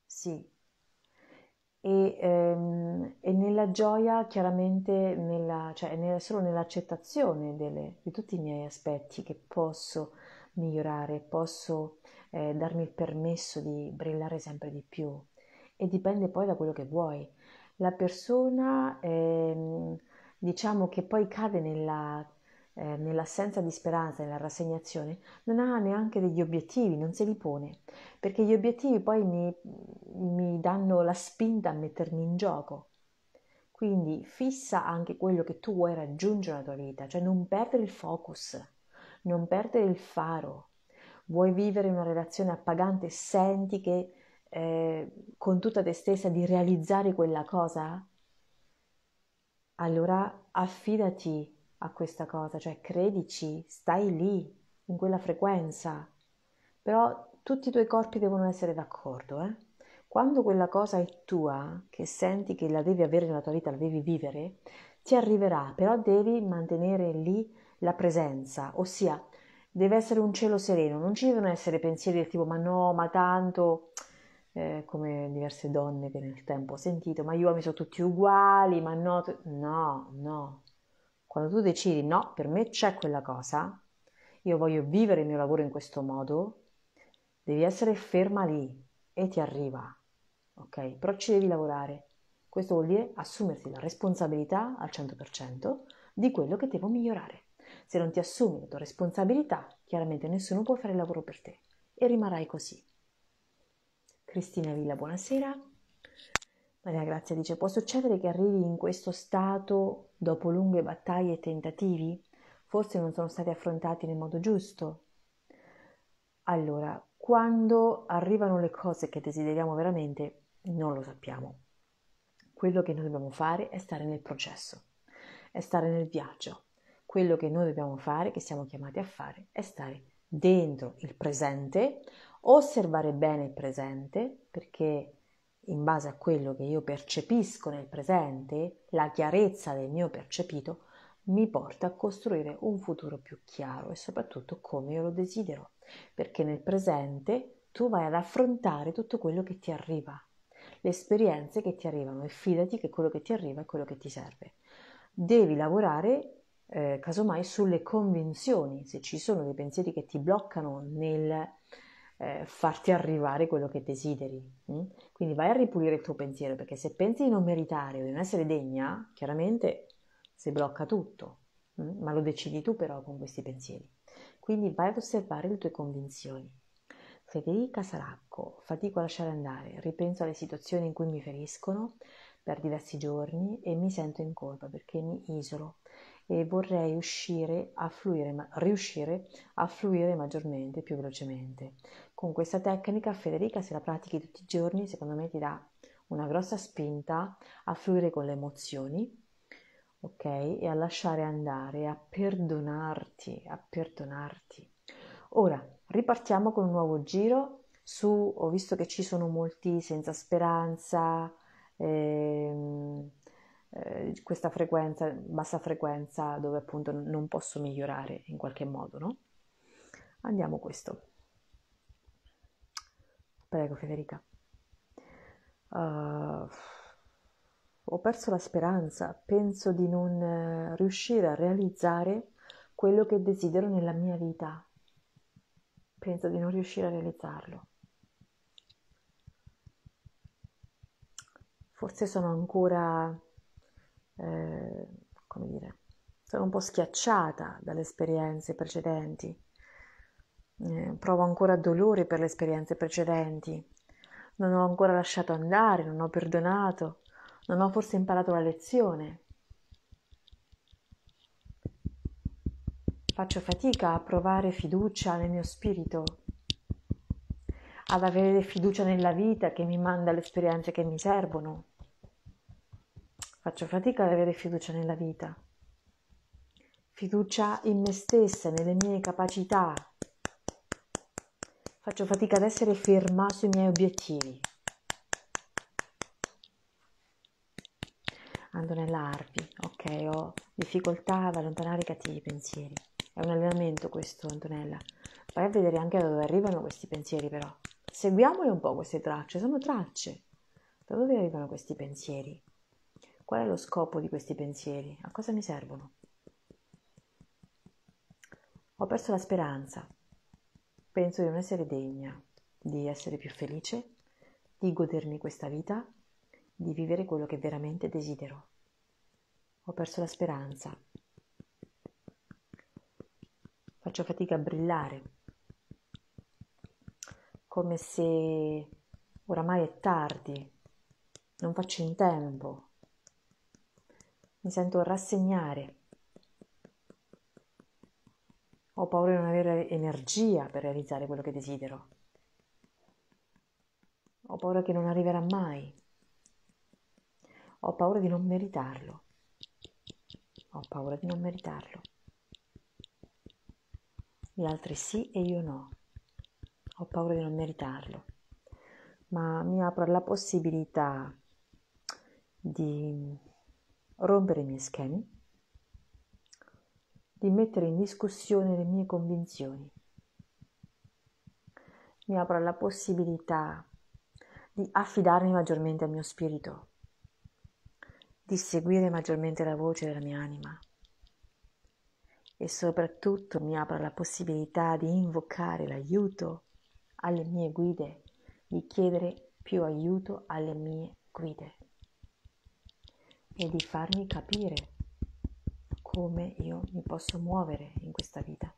Sì, e, ehm, e nella gioia chiaramente, nella, cioè nella, solo nell'accettazione delle, di tutti i miei aspetti che posso migliorare, posso eh, darmi il permesso di brillare sempre di più e dipende poi da quello che vuoi. La persona ehm, diciamo che poi cade nella eh, nell'assenza di speranza, nella rassegnazione, non ha neanche degli obiettivi, non se li pone, perché gli obiettivi poi mi, mi danno la spinta a mettermi in gioco. Quindi fissa anche quello che tu vuoi raggiungere nella tua vita, cioè non perdere il focus, non perdere il faro. Vuoi vivere una relazione appagante, senti che eh, con tutta te stessa di realizzare quella cosa? Allora affidati a questa cosa, cioè credici, stai lì, in quella frequenza. Però tutti i tuoi corpi devono essere d'accordo, eh? Quando quella cosa è tua, che senti che la devi avere nella tua vita, la devi vivere, ti arriverà, però devi mantenere lì la presenza, ossia deve essere un cielo sereno, non ci devono essere pensieri del tipo ma no, ma tanto, eh, come diverse donne che nel tempo ho sentito, ma gli uomini sono tutti uguali, ma no, no, no, quando tu decidi no, per me c'è quella cosa, io voglio vivere il mio lavoro in questo modo, devi essere ferma lì e ti arriva, ok? Però ci devi lavorare. Questo vuol dire assumersi la responsabilità al 100% di quello che devo migliorare. Se non ti assumi la tua responsabilità, chiaramente nessuno può fare il lavoro per te e rimarrai così. Cristina Villa, buonasera. Maria Grazia dice, può succedere che arrivi in questo stato dopo lunghe battaglie e tentativi? Forse non sono stati affrontati nel modo giusto? Allora, quando arrivano le cose che desideriamo veramente, non lo sappiamo. Quello che noi dobbiamo fare è stare nel processo, è stare nel viaggio. Quello che noi dobbiamo fare, che siamo chiamati a fare, è stare dentro il presente, osservare bene il presente, perché in base a quello che io percepisco nel presente, la chiarezza del mio percepito mi porta a costruire un futuro più chiaro e soprattutto come io lo desidero, perché nel presente tu vai ad affrontare tutto quello che ti arriva, le esperienze che ti arrivano e fidati che quello che ti arriva è quello che ti serve. Devi lavorare eh, casomai sulle convinzioni, se ci sono dei pensieri che ti bloccano nel eh, farti arrivare quello che desideri. Mh? Mm? Quindi vai a ripulire il tuo pensiero, perché se pensi di non meritare o di non essere degna, chiaramente si blocca tutto, mh? Mm? ma lo decidi tu però con questi pensieri. Quindi vai ad osservare le tue convinzioni. Federica Saracco, fatico a lasciare andare, ripenso alle situazioni in cui mi feriscono per diversi giorni e mi sento in colpa perché mi isolo e vorrei uscire a fluire, ma, riuscire a fluire maggiormente, più velocemente. Con questa tecnica, Federica, se la pratichi tutti i giorni, secondo me ti dà una grossa spinta a fluire con le emozioni, ok? E a lasciare andare, a perdonarti, a perdonarti. Ora, ripartiamo con un nuovo giro su, ho visto che ci sono molti senza speranza, ehm, eh, questa frequenza, bassa frequenza dove appunto non posso migliorare in qualche modo, no? Andiamo questo. Prego Federica. Uh, ho perso la speranza, penso di non eh, riuscire a realizzare quello che desidero nella mia vita. Penso di non riuscire a realizzarlo. Forse sono ancora, eh, come dire, sono un po' schiacciata dalle esperienze precedenti eh, provo ancora dolore per le esperienze precedenti, non ho ancora lasciato andare, non ho perdonato, non ho forse imparato la lezione. Faccio fatica a provare fiducia nel mio spirito, ad avere fiducia nella vita che mi manda le esperienze che mi servono. Faccio fatica ad avere fiducia nella vita, fiducia in me stessa, nelle mie capacità, Faccio fatica ad essere ferma sui miei obiettivi. Ando nell'arpi, ok, ho difficoltà ad allontanare i cattivi pensieri. È un allenamento questo, Antonella. Vai a vedere anche da dove arrivano questi pensieri, però. Seguiamole un po' queste tracce, sono tracce. Da dove arrivano questi pensieri? Qual è lo scopo di questi pensieri? A cosa mi servono? Ho perso la speranza penso di non essere degna di essere più felice, di godermi questa vita, di vivere quello che veramente desidero. Ho perso la speranza. Faccio fatica a brillare, come se oramai è tardi, non faccio in tempo. Mi sento rassegnare ho paura di non avere energia per realizzare quello che desidero. Ho paura che non arriverà mai. Ho paura di non meritarlo. Ho paura di non meritarlo. Gli altri sì e io no. Ho paura di non meritarlo. Ma mi apro alla possibilità di rompere i miei schemi di mettere in discussione le mie convinzioni. Mi apro la possibilità di affidarmi maggiormente al mio spirito, di seguire maggiormente la voce della mia anima e soprattutto mi apro la possibilità di invocare l'aiuto alle mie guide, di chiedere più aiuto alle mie guide e di farmi capire come io mi posso muovere in questa vita.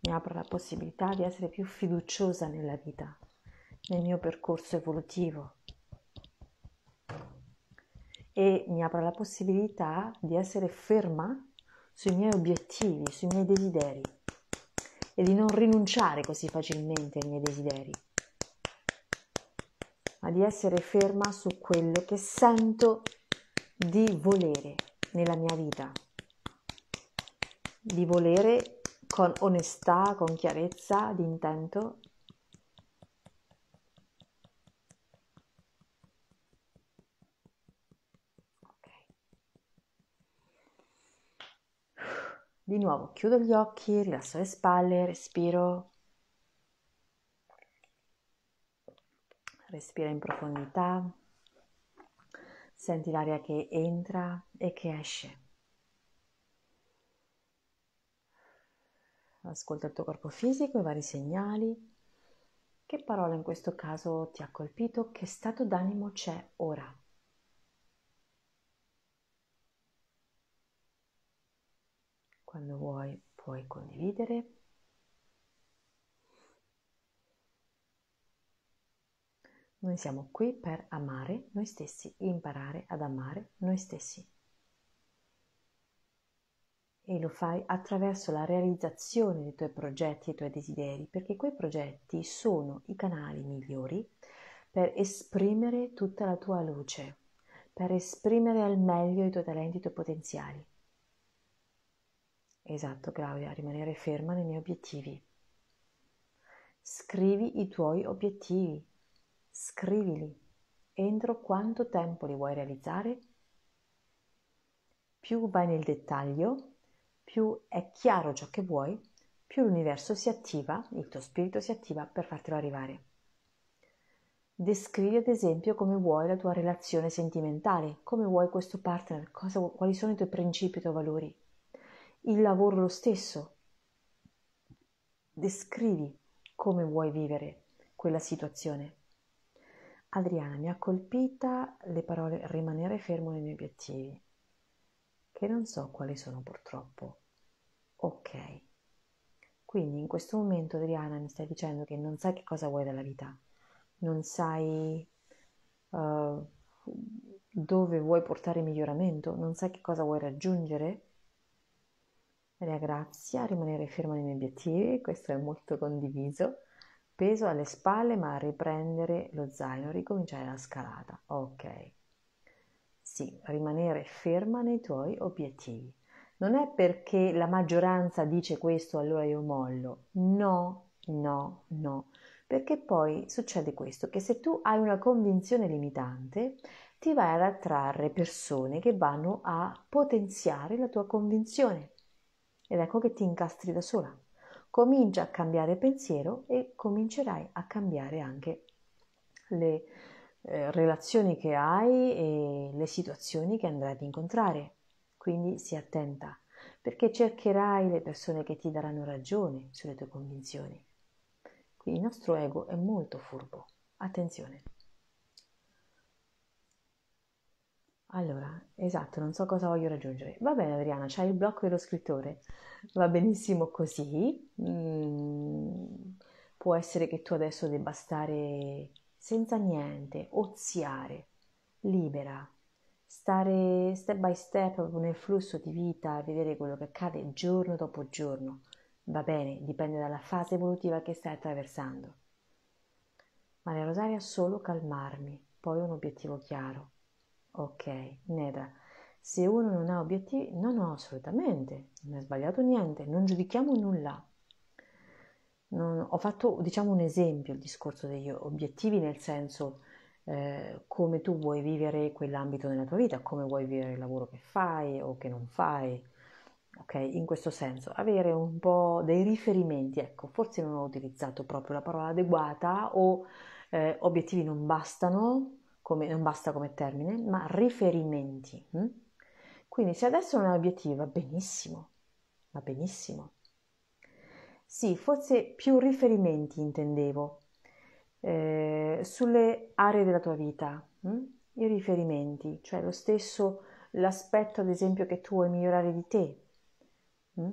Mi apro la possibilità di essere più fiduciosa nella vita, nel mio percorso evolutivo e mi apro la possibilità di essere ferma sui miei obiettivi, sui miei desideri e di non rinunciare così facilmente ai miei desideri, ma di essere ferma su quello che sento di volere nella mia vita, di volere con onestà, con chiarezza di intento. Di nuovo chiudo gli occhi, rilasso le spalle, respiro. respiro in profondità. Senti l'aria che entra e che esce. Ascolta il tuo corpo fisico, i vari segnali. Che parola in questo caso ti ha colpito? Che stato d'animo c'è ora? Quando vuoi puoi condividere Noi siamo qui per amare noi stessi, imparare ad amare noi stessi. E lo fai attraverso la realizzazione dei tuoi progetti, e dei tuoi desideri, perché quei progetti sono i canali migliori per esprimere tutta la tua luce, per esprimere al meglio i tuoi talenti, e i tuoi potenziali. Esatto, Claudia, rimanere ferma nei miei obiettivi. Scrivi i tuoi obiettivi, Scrivili. Entro quanto tempo li vuoi realizzare? Più vai nel dettaglio, più è chiaro ciò che vuoi, più l'universo si attiva, il tuo spirito si attiva per fartelo arrivare. Descrivi ad esempio come vuoi la tua relazione sentimentale, come vuoi questo partner, cosa, quali sono i tuoi principi, i tuoi valori. Il lavoro lo stesso. Descrivi come vuoi vivere quella situazione. Adriana mi ha colpita le parole rimanere fermo nei miei obiettivi, che non so quali sono purtroppo. Ok. Quindi in questo momento Adriana mi stai dicendo che non sai che cosa vuoi dalla vita, non sai uh, dove vuoi portare miglioramento, non sai che cosa vuoi raggiungere. Maria Grazia, rimanere ferma nei miei obiettivi, questo è molto condiviso. Peso alle spalle, ma a riprendere lo zaino, ricominciare la scalata. Ok. Sì, rimanere ferma nei tuoi obiettivi. Non è perché la maggioranza dice questo, allora io mollo. No, no, no. Perché poi succede questo, che se tu hai una convinzione limitante, ti vai ad attrarre persone che vanno a potenziare la tua convinzione. Ed ecco che ti incastri da sola comincia a cambiare pensiero e comincerai a cambiare anche le eh, relazioni che hai e le situazioni che andrai ad incontrare. Quindi sii attenta perché cercherai le persone che ti daranno ragione sulle tue convinzioni. Qui il nostro ego è molto furbo. Attenzione. Allora, esatto, non so cosa voglio raggiungere. Va bene, Adriana, c'hai il blocco dello scrittore, va benissimo così. Mm, può essere che tu adesso debba stare senza niente, oziare, libera, stare step by step nel flusso di vita, vedere quello che accade giorno dopo giorno. Va bene, dipende dalla fase evolutiva che stai attraversando. Maria Rosaria, solo calmarmi, poi un obiettivo chiaro Ok, Neda, se uno non ha obiettivi, no, no, assolutamente, non è sbagliato niente, non giudichiamo nulla. Non, ho fatto, diciamo, un esempio il discorso degli obiettivi nel senso eh, come tu vuoi vivere quell'ambito nella tua vita, come vuoi vivere il lavoro che fai o che non fai. Ok, in questo senso, avere un po' dei riferimenti, ecco, forse non ho utilizzato proprio la parola adeguata o eh, obiettivi non bastano, come, non basta come termine, ma riferimenti. Hm? Quindi se adesso non hai obiettivi va benissimo, va benissimo. Sì, forse più riferimenti intendevo, eh, sulle aree della tua vita, hm? i riferimenti, cioè lo stesso, l'aspetto ad esempio che tu vuoi migliorare di te. Hm?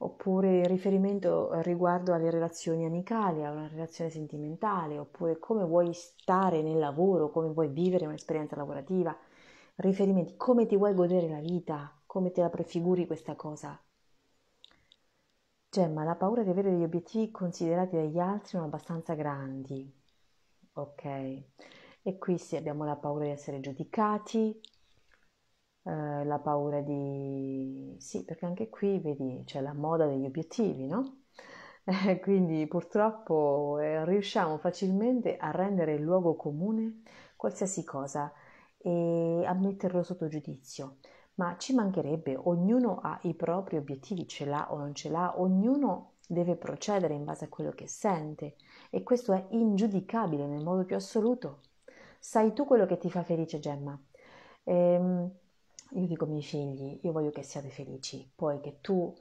oppure riferimento eh, riguardo alle relazioni amicali, a una relazione sentimentale, oppure come vuoi stare nel lavoro, come vuoi vivere un'esperienza lavorativa, riferimenti, come ti vuoi godere la vita, come te la prefiguri questa cosa. Gemma, cioè, la paura di avere degli obiettivi considerati dagli altri non abbastanza grandi. Ok? E qui sì, abbiamo la paura di essere giudicati, eh, la paura di... sì, perché anche qui vedi, c'è la moda degli obiettivi, no? <laughs> Eh, quindi purtroppo eh, riusciamo facilmente a rendere il luogo comune qualsiasi cosa e a metterlo sotto giudizio. Ma ci mancherebbe, ognuno ha i propri obiettivi, ce l'ha o non ce l'ha, ognuno deve procedere in base a quello che sente e questo è ingiudicabile nel modo più assoluto. Sai tu quello che ti fa felice, Gemma. Ehm, io dico ai miei figli, io voglio che siate felici, poi che tu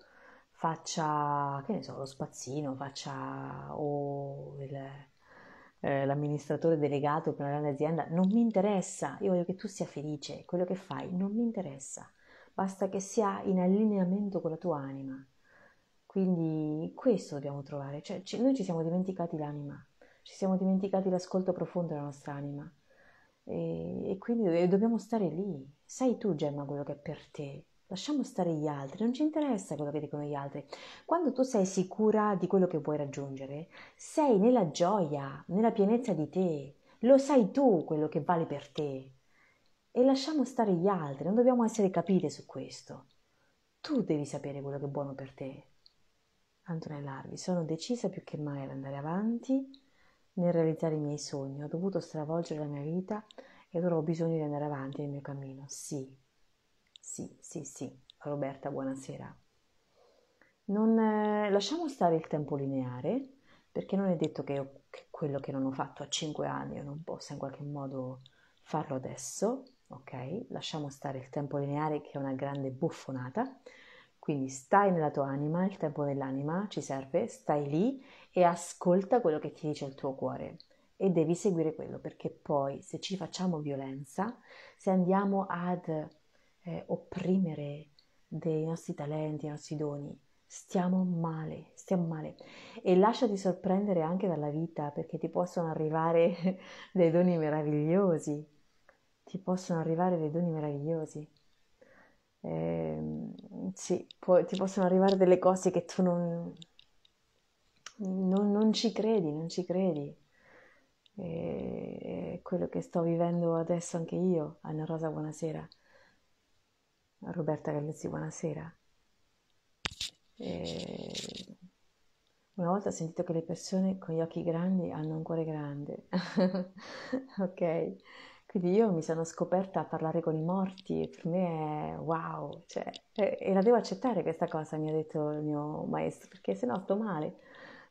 faccia, che ne so, lo spazzino, faccia o il, eh, l'amministratore delegato per una grande azienda, non mi interessa, io voglio che tu sia felice, quello che fai non mi interessa, basta che sia in allineamento con la tua anima. Quindi questo dobbiamo trovare, cioè, noi ci siamo dimenticati l'anima, ci siamo dimenticati l'ascolto profondo della nostra anima e, e quindi dobbiamo stare lì. Sai tu, Gemma, quello che è per te. Lasciamo stare gli altri, non ci interessa quello che dicono gli altri. Quando tu sei sicura di quello che vuoi raggiungere, sei nella gioia, nella pienezza di te. Lo sai tu quello che vale per te. E lasciamo stare gli altri, non dobbiamo essere capite su questo. Tu devi sapere quello che è buono per te. Antonella Arvi, sono decisa più che mai ad andare avanti nel realizzare i miei sogni, ho dovuto stravolgere la mia vita e ora ho bisogno di andare avanti nel mio cammino. Sì, sì, sì, sì. Roberta, buonasera. Non, eh, lasciamo stare il tempo lineare, perché non è detto che, io, che quello che non ho fatto a 5 anni io non possa in qualche modo farlo adesso, ok? Lasciamo stare il tempo lineare che è una grande buffonata, quindi stai nella tua anima, il tempo dell'anima ci serve, stai lì e ascolta quello che ti dice il tuo cuore e devi seguire quello perché poi se ci facciamo violenza, se andiamo ad eh, opprimere dei nostri talenti, i nostri doni, stiamo male, stiamo male e lasciati sorprendere anche dalla vita perché ti possono arrivare <laughs> dei doni meravigliosi, ti possono arrivare dei doni meravigliosi. Ehm sì, può, ti possono arrivare delle cose che tu non, non, non ci credi, non ci credi. E, è quello che sto vivendo adesso anche io. Anna Rosa, buonasera. Roberta Galluzzi, buonasera. E una volta ho sentito che le persone con gli occhi grandi hanno un cuore grande. <laughs> ok. Quindi io mi sono scoperta a parlare con i morti e per me è wow, cioè, e, e, la devo accettare questa cosa, mi ha detto il mio maestro, perché se no sto male.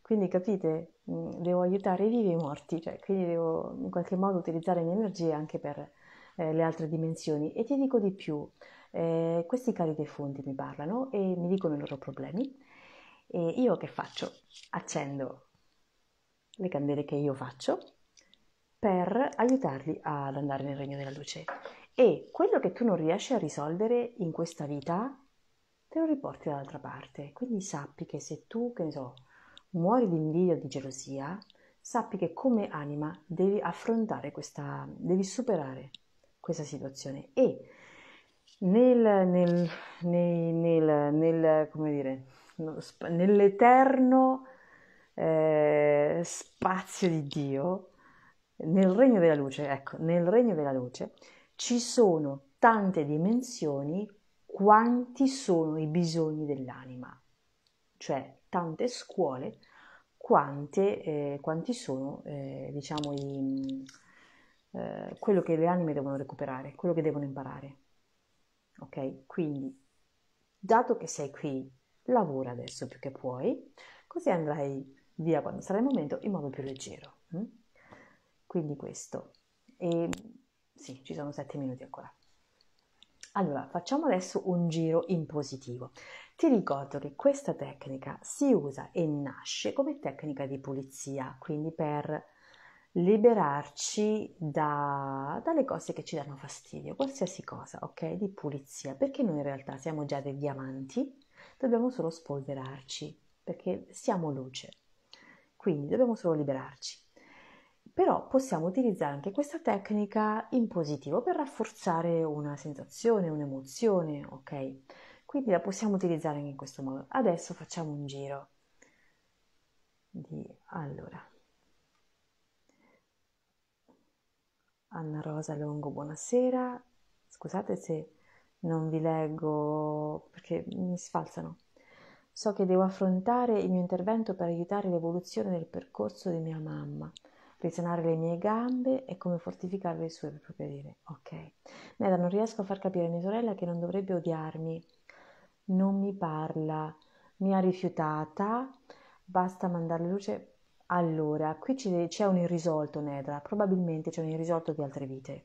Quindi capite, mm, devo aiutare i vivi e i morti, cioè, quindi devo in qualche modo utilizzare le mie energie anche per eh, le altre dimensioni. E ti dico di più, eh, questi cari defunti mi parlano e mi dicono i loro problemi e io che faccio? Accendo le candele che io faccio per aiutarli ad andare nel regno della luce. E quello che tu non riesci a risolvere in questa vita, te lo riporti dall'altra parte. Quindi sappi che se tu, che ne so, muori di invidia o di gelosia, sappi che come anima devi affrontare questa, devi superare questa situazione. E nel, nel, nel, nel come dire, nell'eterno eh, spazio di Dio, nel regno della luce, ecco, nel regno della luce ci sono tante dimensioni quanti sono i bisogni dell'anima, cioè tante scuole quante, eh, quanti sono eh, diciamo i, eh, quello che le anime devono recuperare, quello che devono imparare. Ok? Quindi, dato che sei qui, lavora adesso più che puoi, così andrai via quando sarà il momento in modo più leggero. Hm? Quindi questo. E, sì, ci sono sette minuti ancora. Allora, facciamo adesso un giro in positivo. Ti ricordo che questa tecnica si usa e nasce come tecnica di pulizia, quindi per liberarci da, dalle cose che ci danno fastidio, qualsiasi cosa, ok? Di pulizia, perché noi in realtà siamo già dei diamanti, dobbiamo solo spolverarci, perché siamo luce, quindi dobbiamo solo liberarci però possiamo utilizzare anche questa tecnica in positivo per rafforzare una sensazione, un'emozione, ok? Quindi la possiamo utilizzare anche in questo modo. Adesso facciamo un giro di allora Anna Rosa Longo, buonasera. Scusate se non vi leggo perché mi sfalzano. So che devo affrontare il mio intervento per aiutare l'evoluzione del percorso di mia mamma. Risanare le mie gambe e come fortificare le sue per progredire. Ok. Neda, non riesco a far capire a mia sorella che non dovrebbe odiarmi. Non mi parla, mi ha rifiutata, basta mandarle luce. Allora, qui c'è un irrisolto, Nedra, probabilmente c'è un irrisolto di altre vite.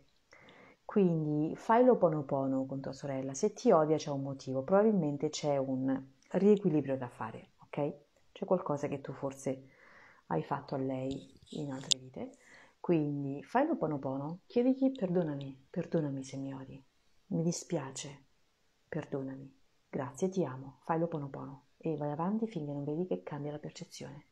Quindi fai lo ponopono con tua sorella, se ti odia c'è un motivo, probabilmente c'è un riequilibrio da fare, ok? C'è qualcosa che tu forse hai fatto a lei in altre vite. Quindi fai lo ponopono, chiedigli perdonami, perdonami se mi odi, mi dispiace, perdonami, grazie, ti amo, fai lo ponopono e vai avanti finché non vedi che cambia la percezione.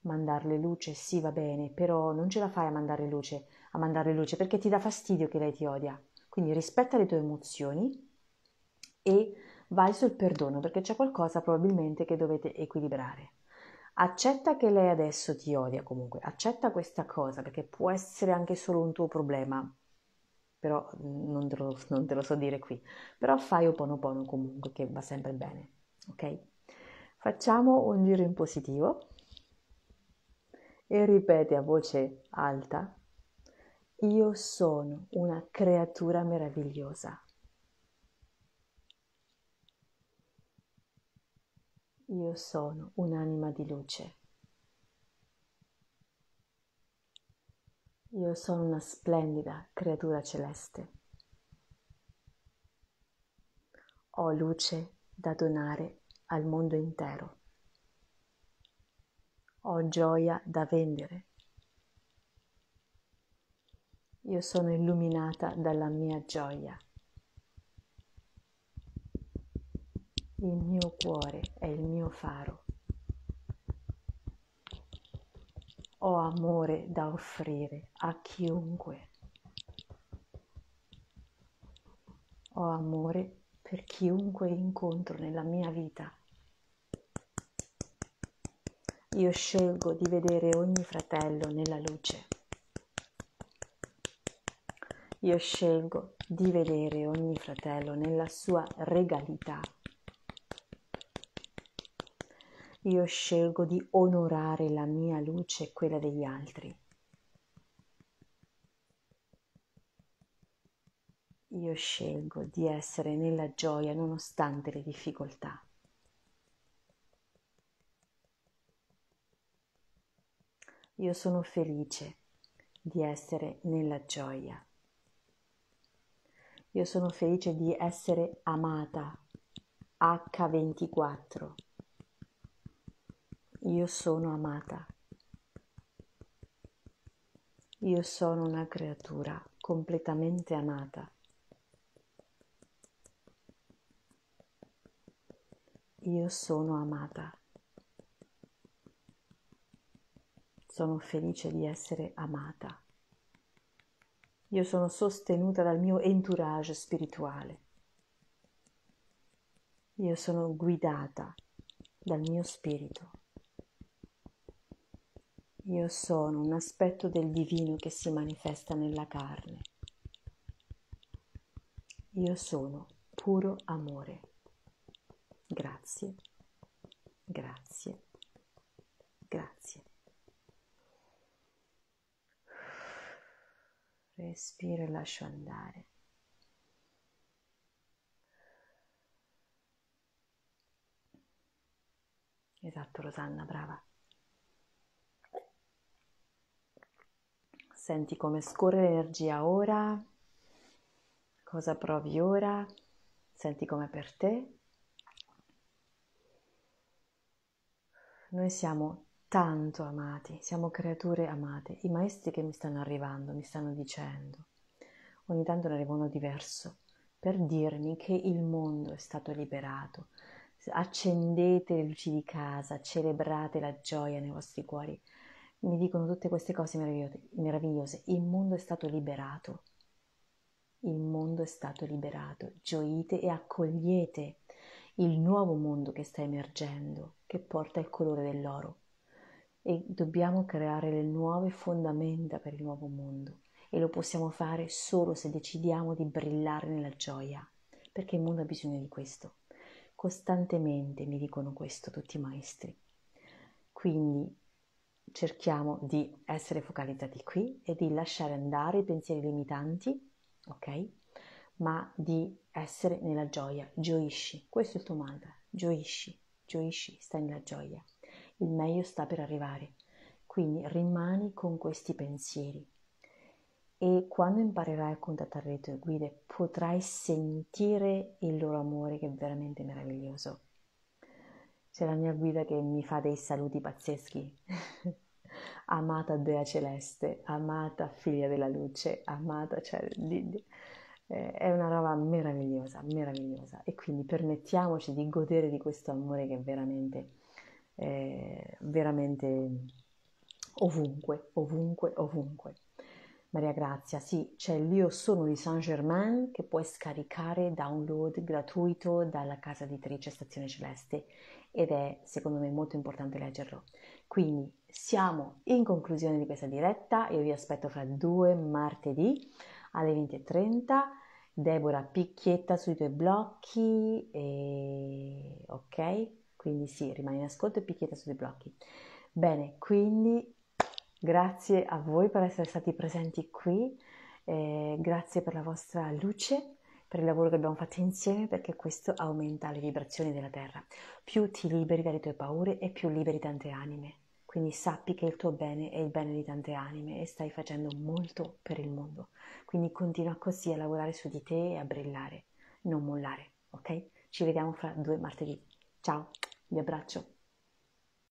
Mandarle luce, sì va bene, però non ce la fai a mandare luce, a mandare luce perché ti dà fastidio che lei ti odia. Quindi rispetta le tue emozioni e vai sul perdono perché c'è qualcosa probabilmente che dovete equilibrare accetta che lei adesso ti odia comunque, accetta questa cosa perché può essere anche solo un tuo problema, però mm, non te lo, <laughs> non te lo so dire qui, però fai oponopono comunque che va sempre bene, ok? Facciamo un giro in positivo e ripete a voce alta, io sono una creatura meravigliosa. Io sono un'anima di luce. Io sono una splendida creatura celeste. Ho luce da donare al mondo intero. Ho gioia da vendere. Io sono illuminata dalla mia gioia. Il mio cuore è il mio faro. Ho amore da offrire a chiunque. Ho amore per chiunque incontro nella mia vita. Io scelgo di vedere ogni fratello nella luce. Io scelgo di vedere ogni fratello nella sua regalità io scelgo di onorare la mia luce e quella degli altri. Io scelgo di essere nella gioia nonostante le difficoltà. Io sono felice di essere nella gioia. Io sono felice di essere amata H24. Io sono amata. Io sono una creatura completamente amata. Io sono amata. Sono felice di essere amata. Io sono sostenuta dal mio entourage spirituale. Io sono guidata dal mio spirito. Io sono un aspetto del divino che si manifesta nella carne. Io sono puro amore. Grazie, grazie, grazie. Respiro e lascio andare. Esatto, Rosanna, brava. Senti come scorre l'energia ora, cosa provi ora, senti com'è per te. Noi siamo tanto amati, siamo creature amate. I maestri che mi stanno arrivando mi stanno dicendo, ogni tanto ne arriva uno diverso, per dirmi che il mondo è stato liberato. Accendete le luci di casa, celebrate la gioia nei vostri cuori mi dicono tutte queste cose meravigliose. Il mondo è stato liberato. Il mondo è stato liberato. Gioite e accogliete il nuovo mondo che sta emergendo, che porta il colore dell'oro. E dobbiamo creare le nuove fondamenta per il nuovo mondo. E lo possiamo fare solo se decidiamo di brillare nella gioia, perché il mondo ha bisogno di questo. Costantemente mi dicono questo tutti i maestri. Quindi cerchiamo di essere focalizzati qui e di lasciare andare i pensieri limitanti, ok? Ma di essere nella gioia, gioisci, questo è il tuo mantra, gioisci, gioisci, stai nella gioia, il meglio sta per arrivare, quindi rimani con questi pensieri e quando imparerai a contattare le tue guide potrai sentire il loro amore che è veramente meraviglioso c'è la mia guida che mi fa dei saluti pazzeschi. <laughs> amata Dea Celeste, amata Figlia della Luce, amata... Cioè, eh, è una roba meravigliosa, meravigliosa. E quindi permettiamoci di godere di questo amore che è veramente, eh, veramente ovunque, ovunque, ovunque. Maria Grazia, sì, c'è l'Io sono di Saint Germain che puoi scaricare download gratuito dalla casa editrice Stazione Celeste ed è secondo me molto importante leggerlo. Quindi siamo in conclusione di questa diretta, io vi aspetto fra due martedì alle 20.30. Debora picchietta sui tuoi blocchi e ok? Quindi sì, rimani in ascolto e picchietta sui tuoi blocchi. Bene, quindi grazie a voi per essere stati presenti qui, eh, grazie per la vostra luce per il lavoro che abbiamo fatto insieme perché questo aumenta le vibrazioni della terra. Più ti liberi dalle tue paure e più liberi tante anime. Quindi sappi che il tuo bene è il bene di tante anime e stai facendo molto per il mondo. Quindi continua così a lavorare su di te e a brillare, non mollare, ok? Ci vediamo fra due martedì. Ciao, vi abbraccio.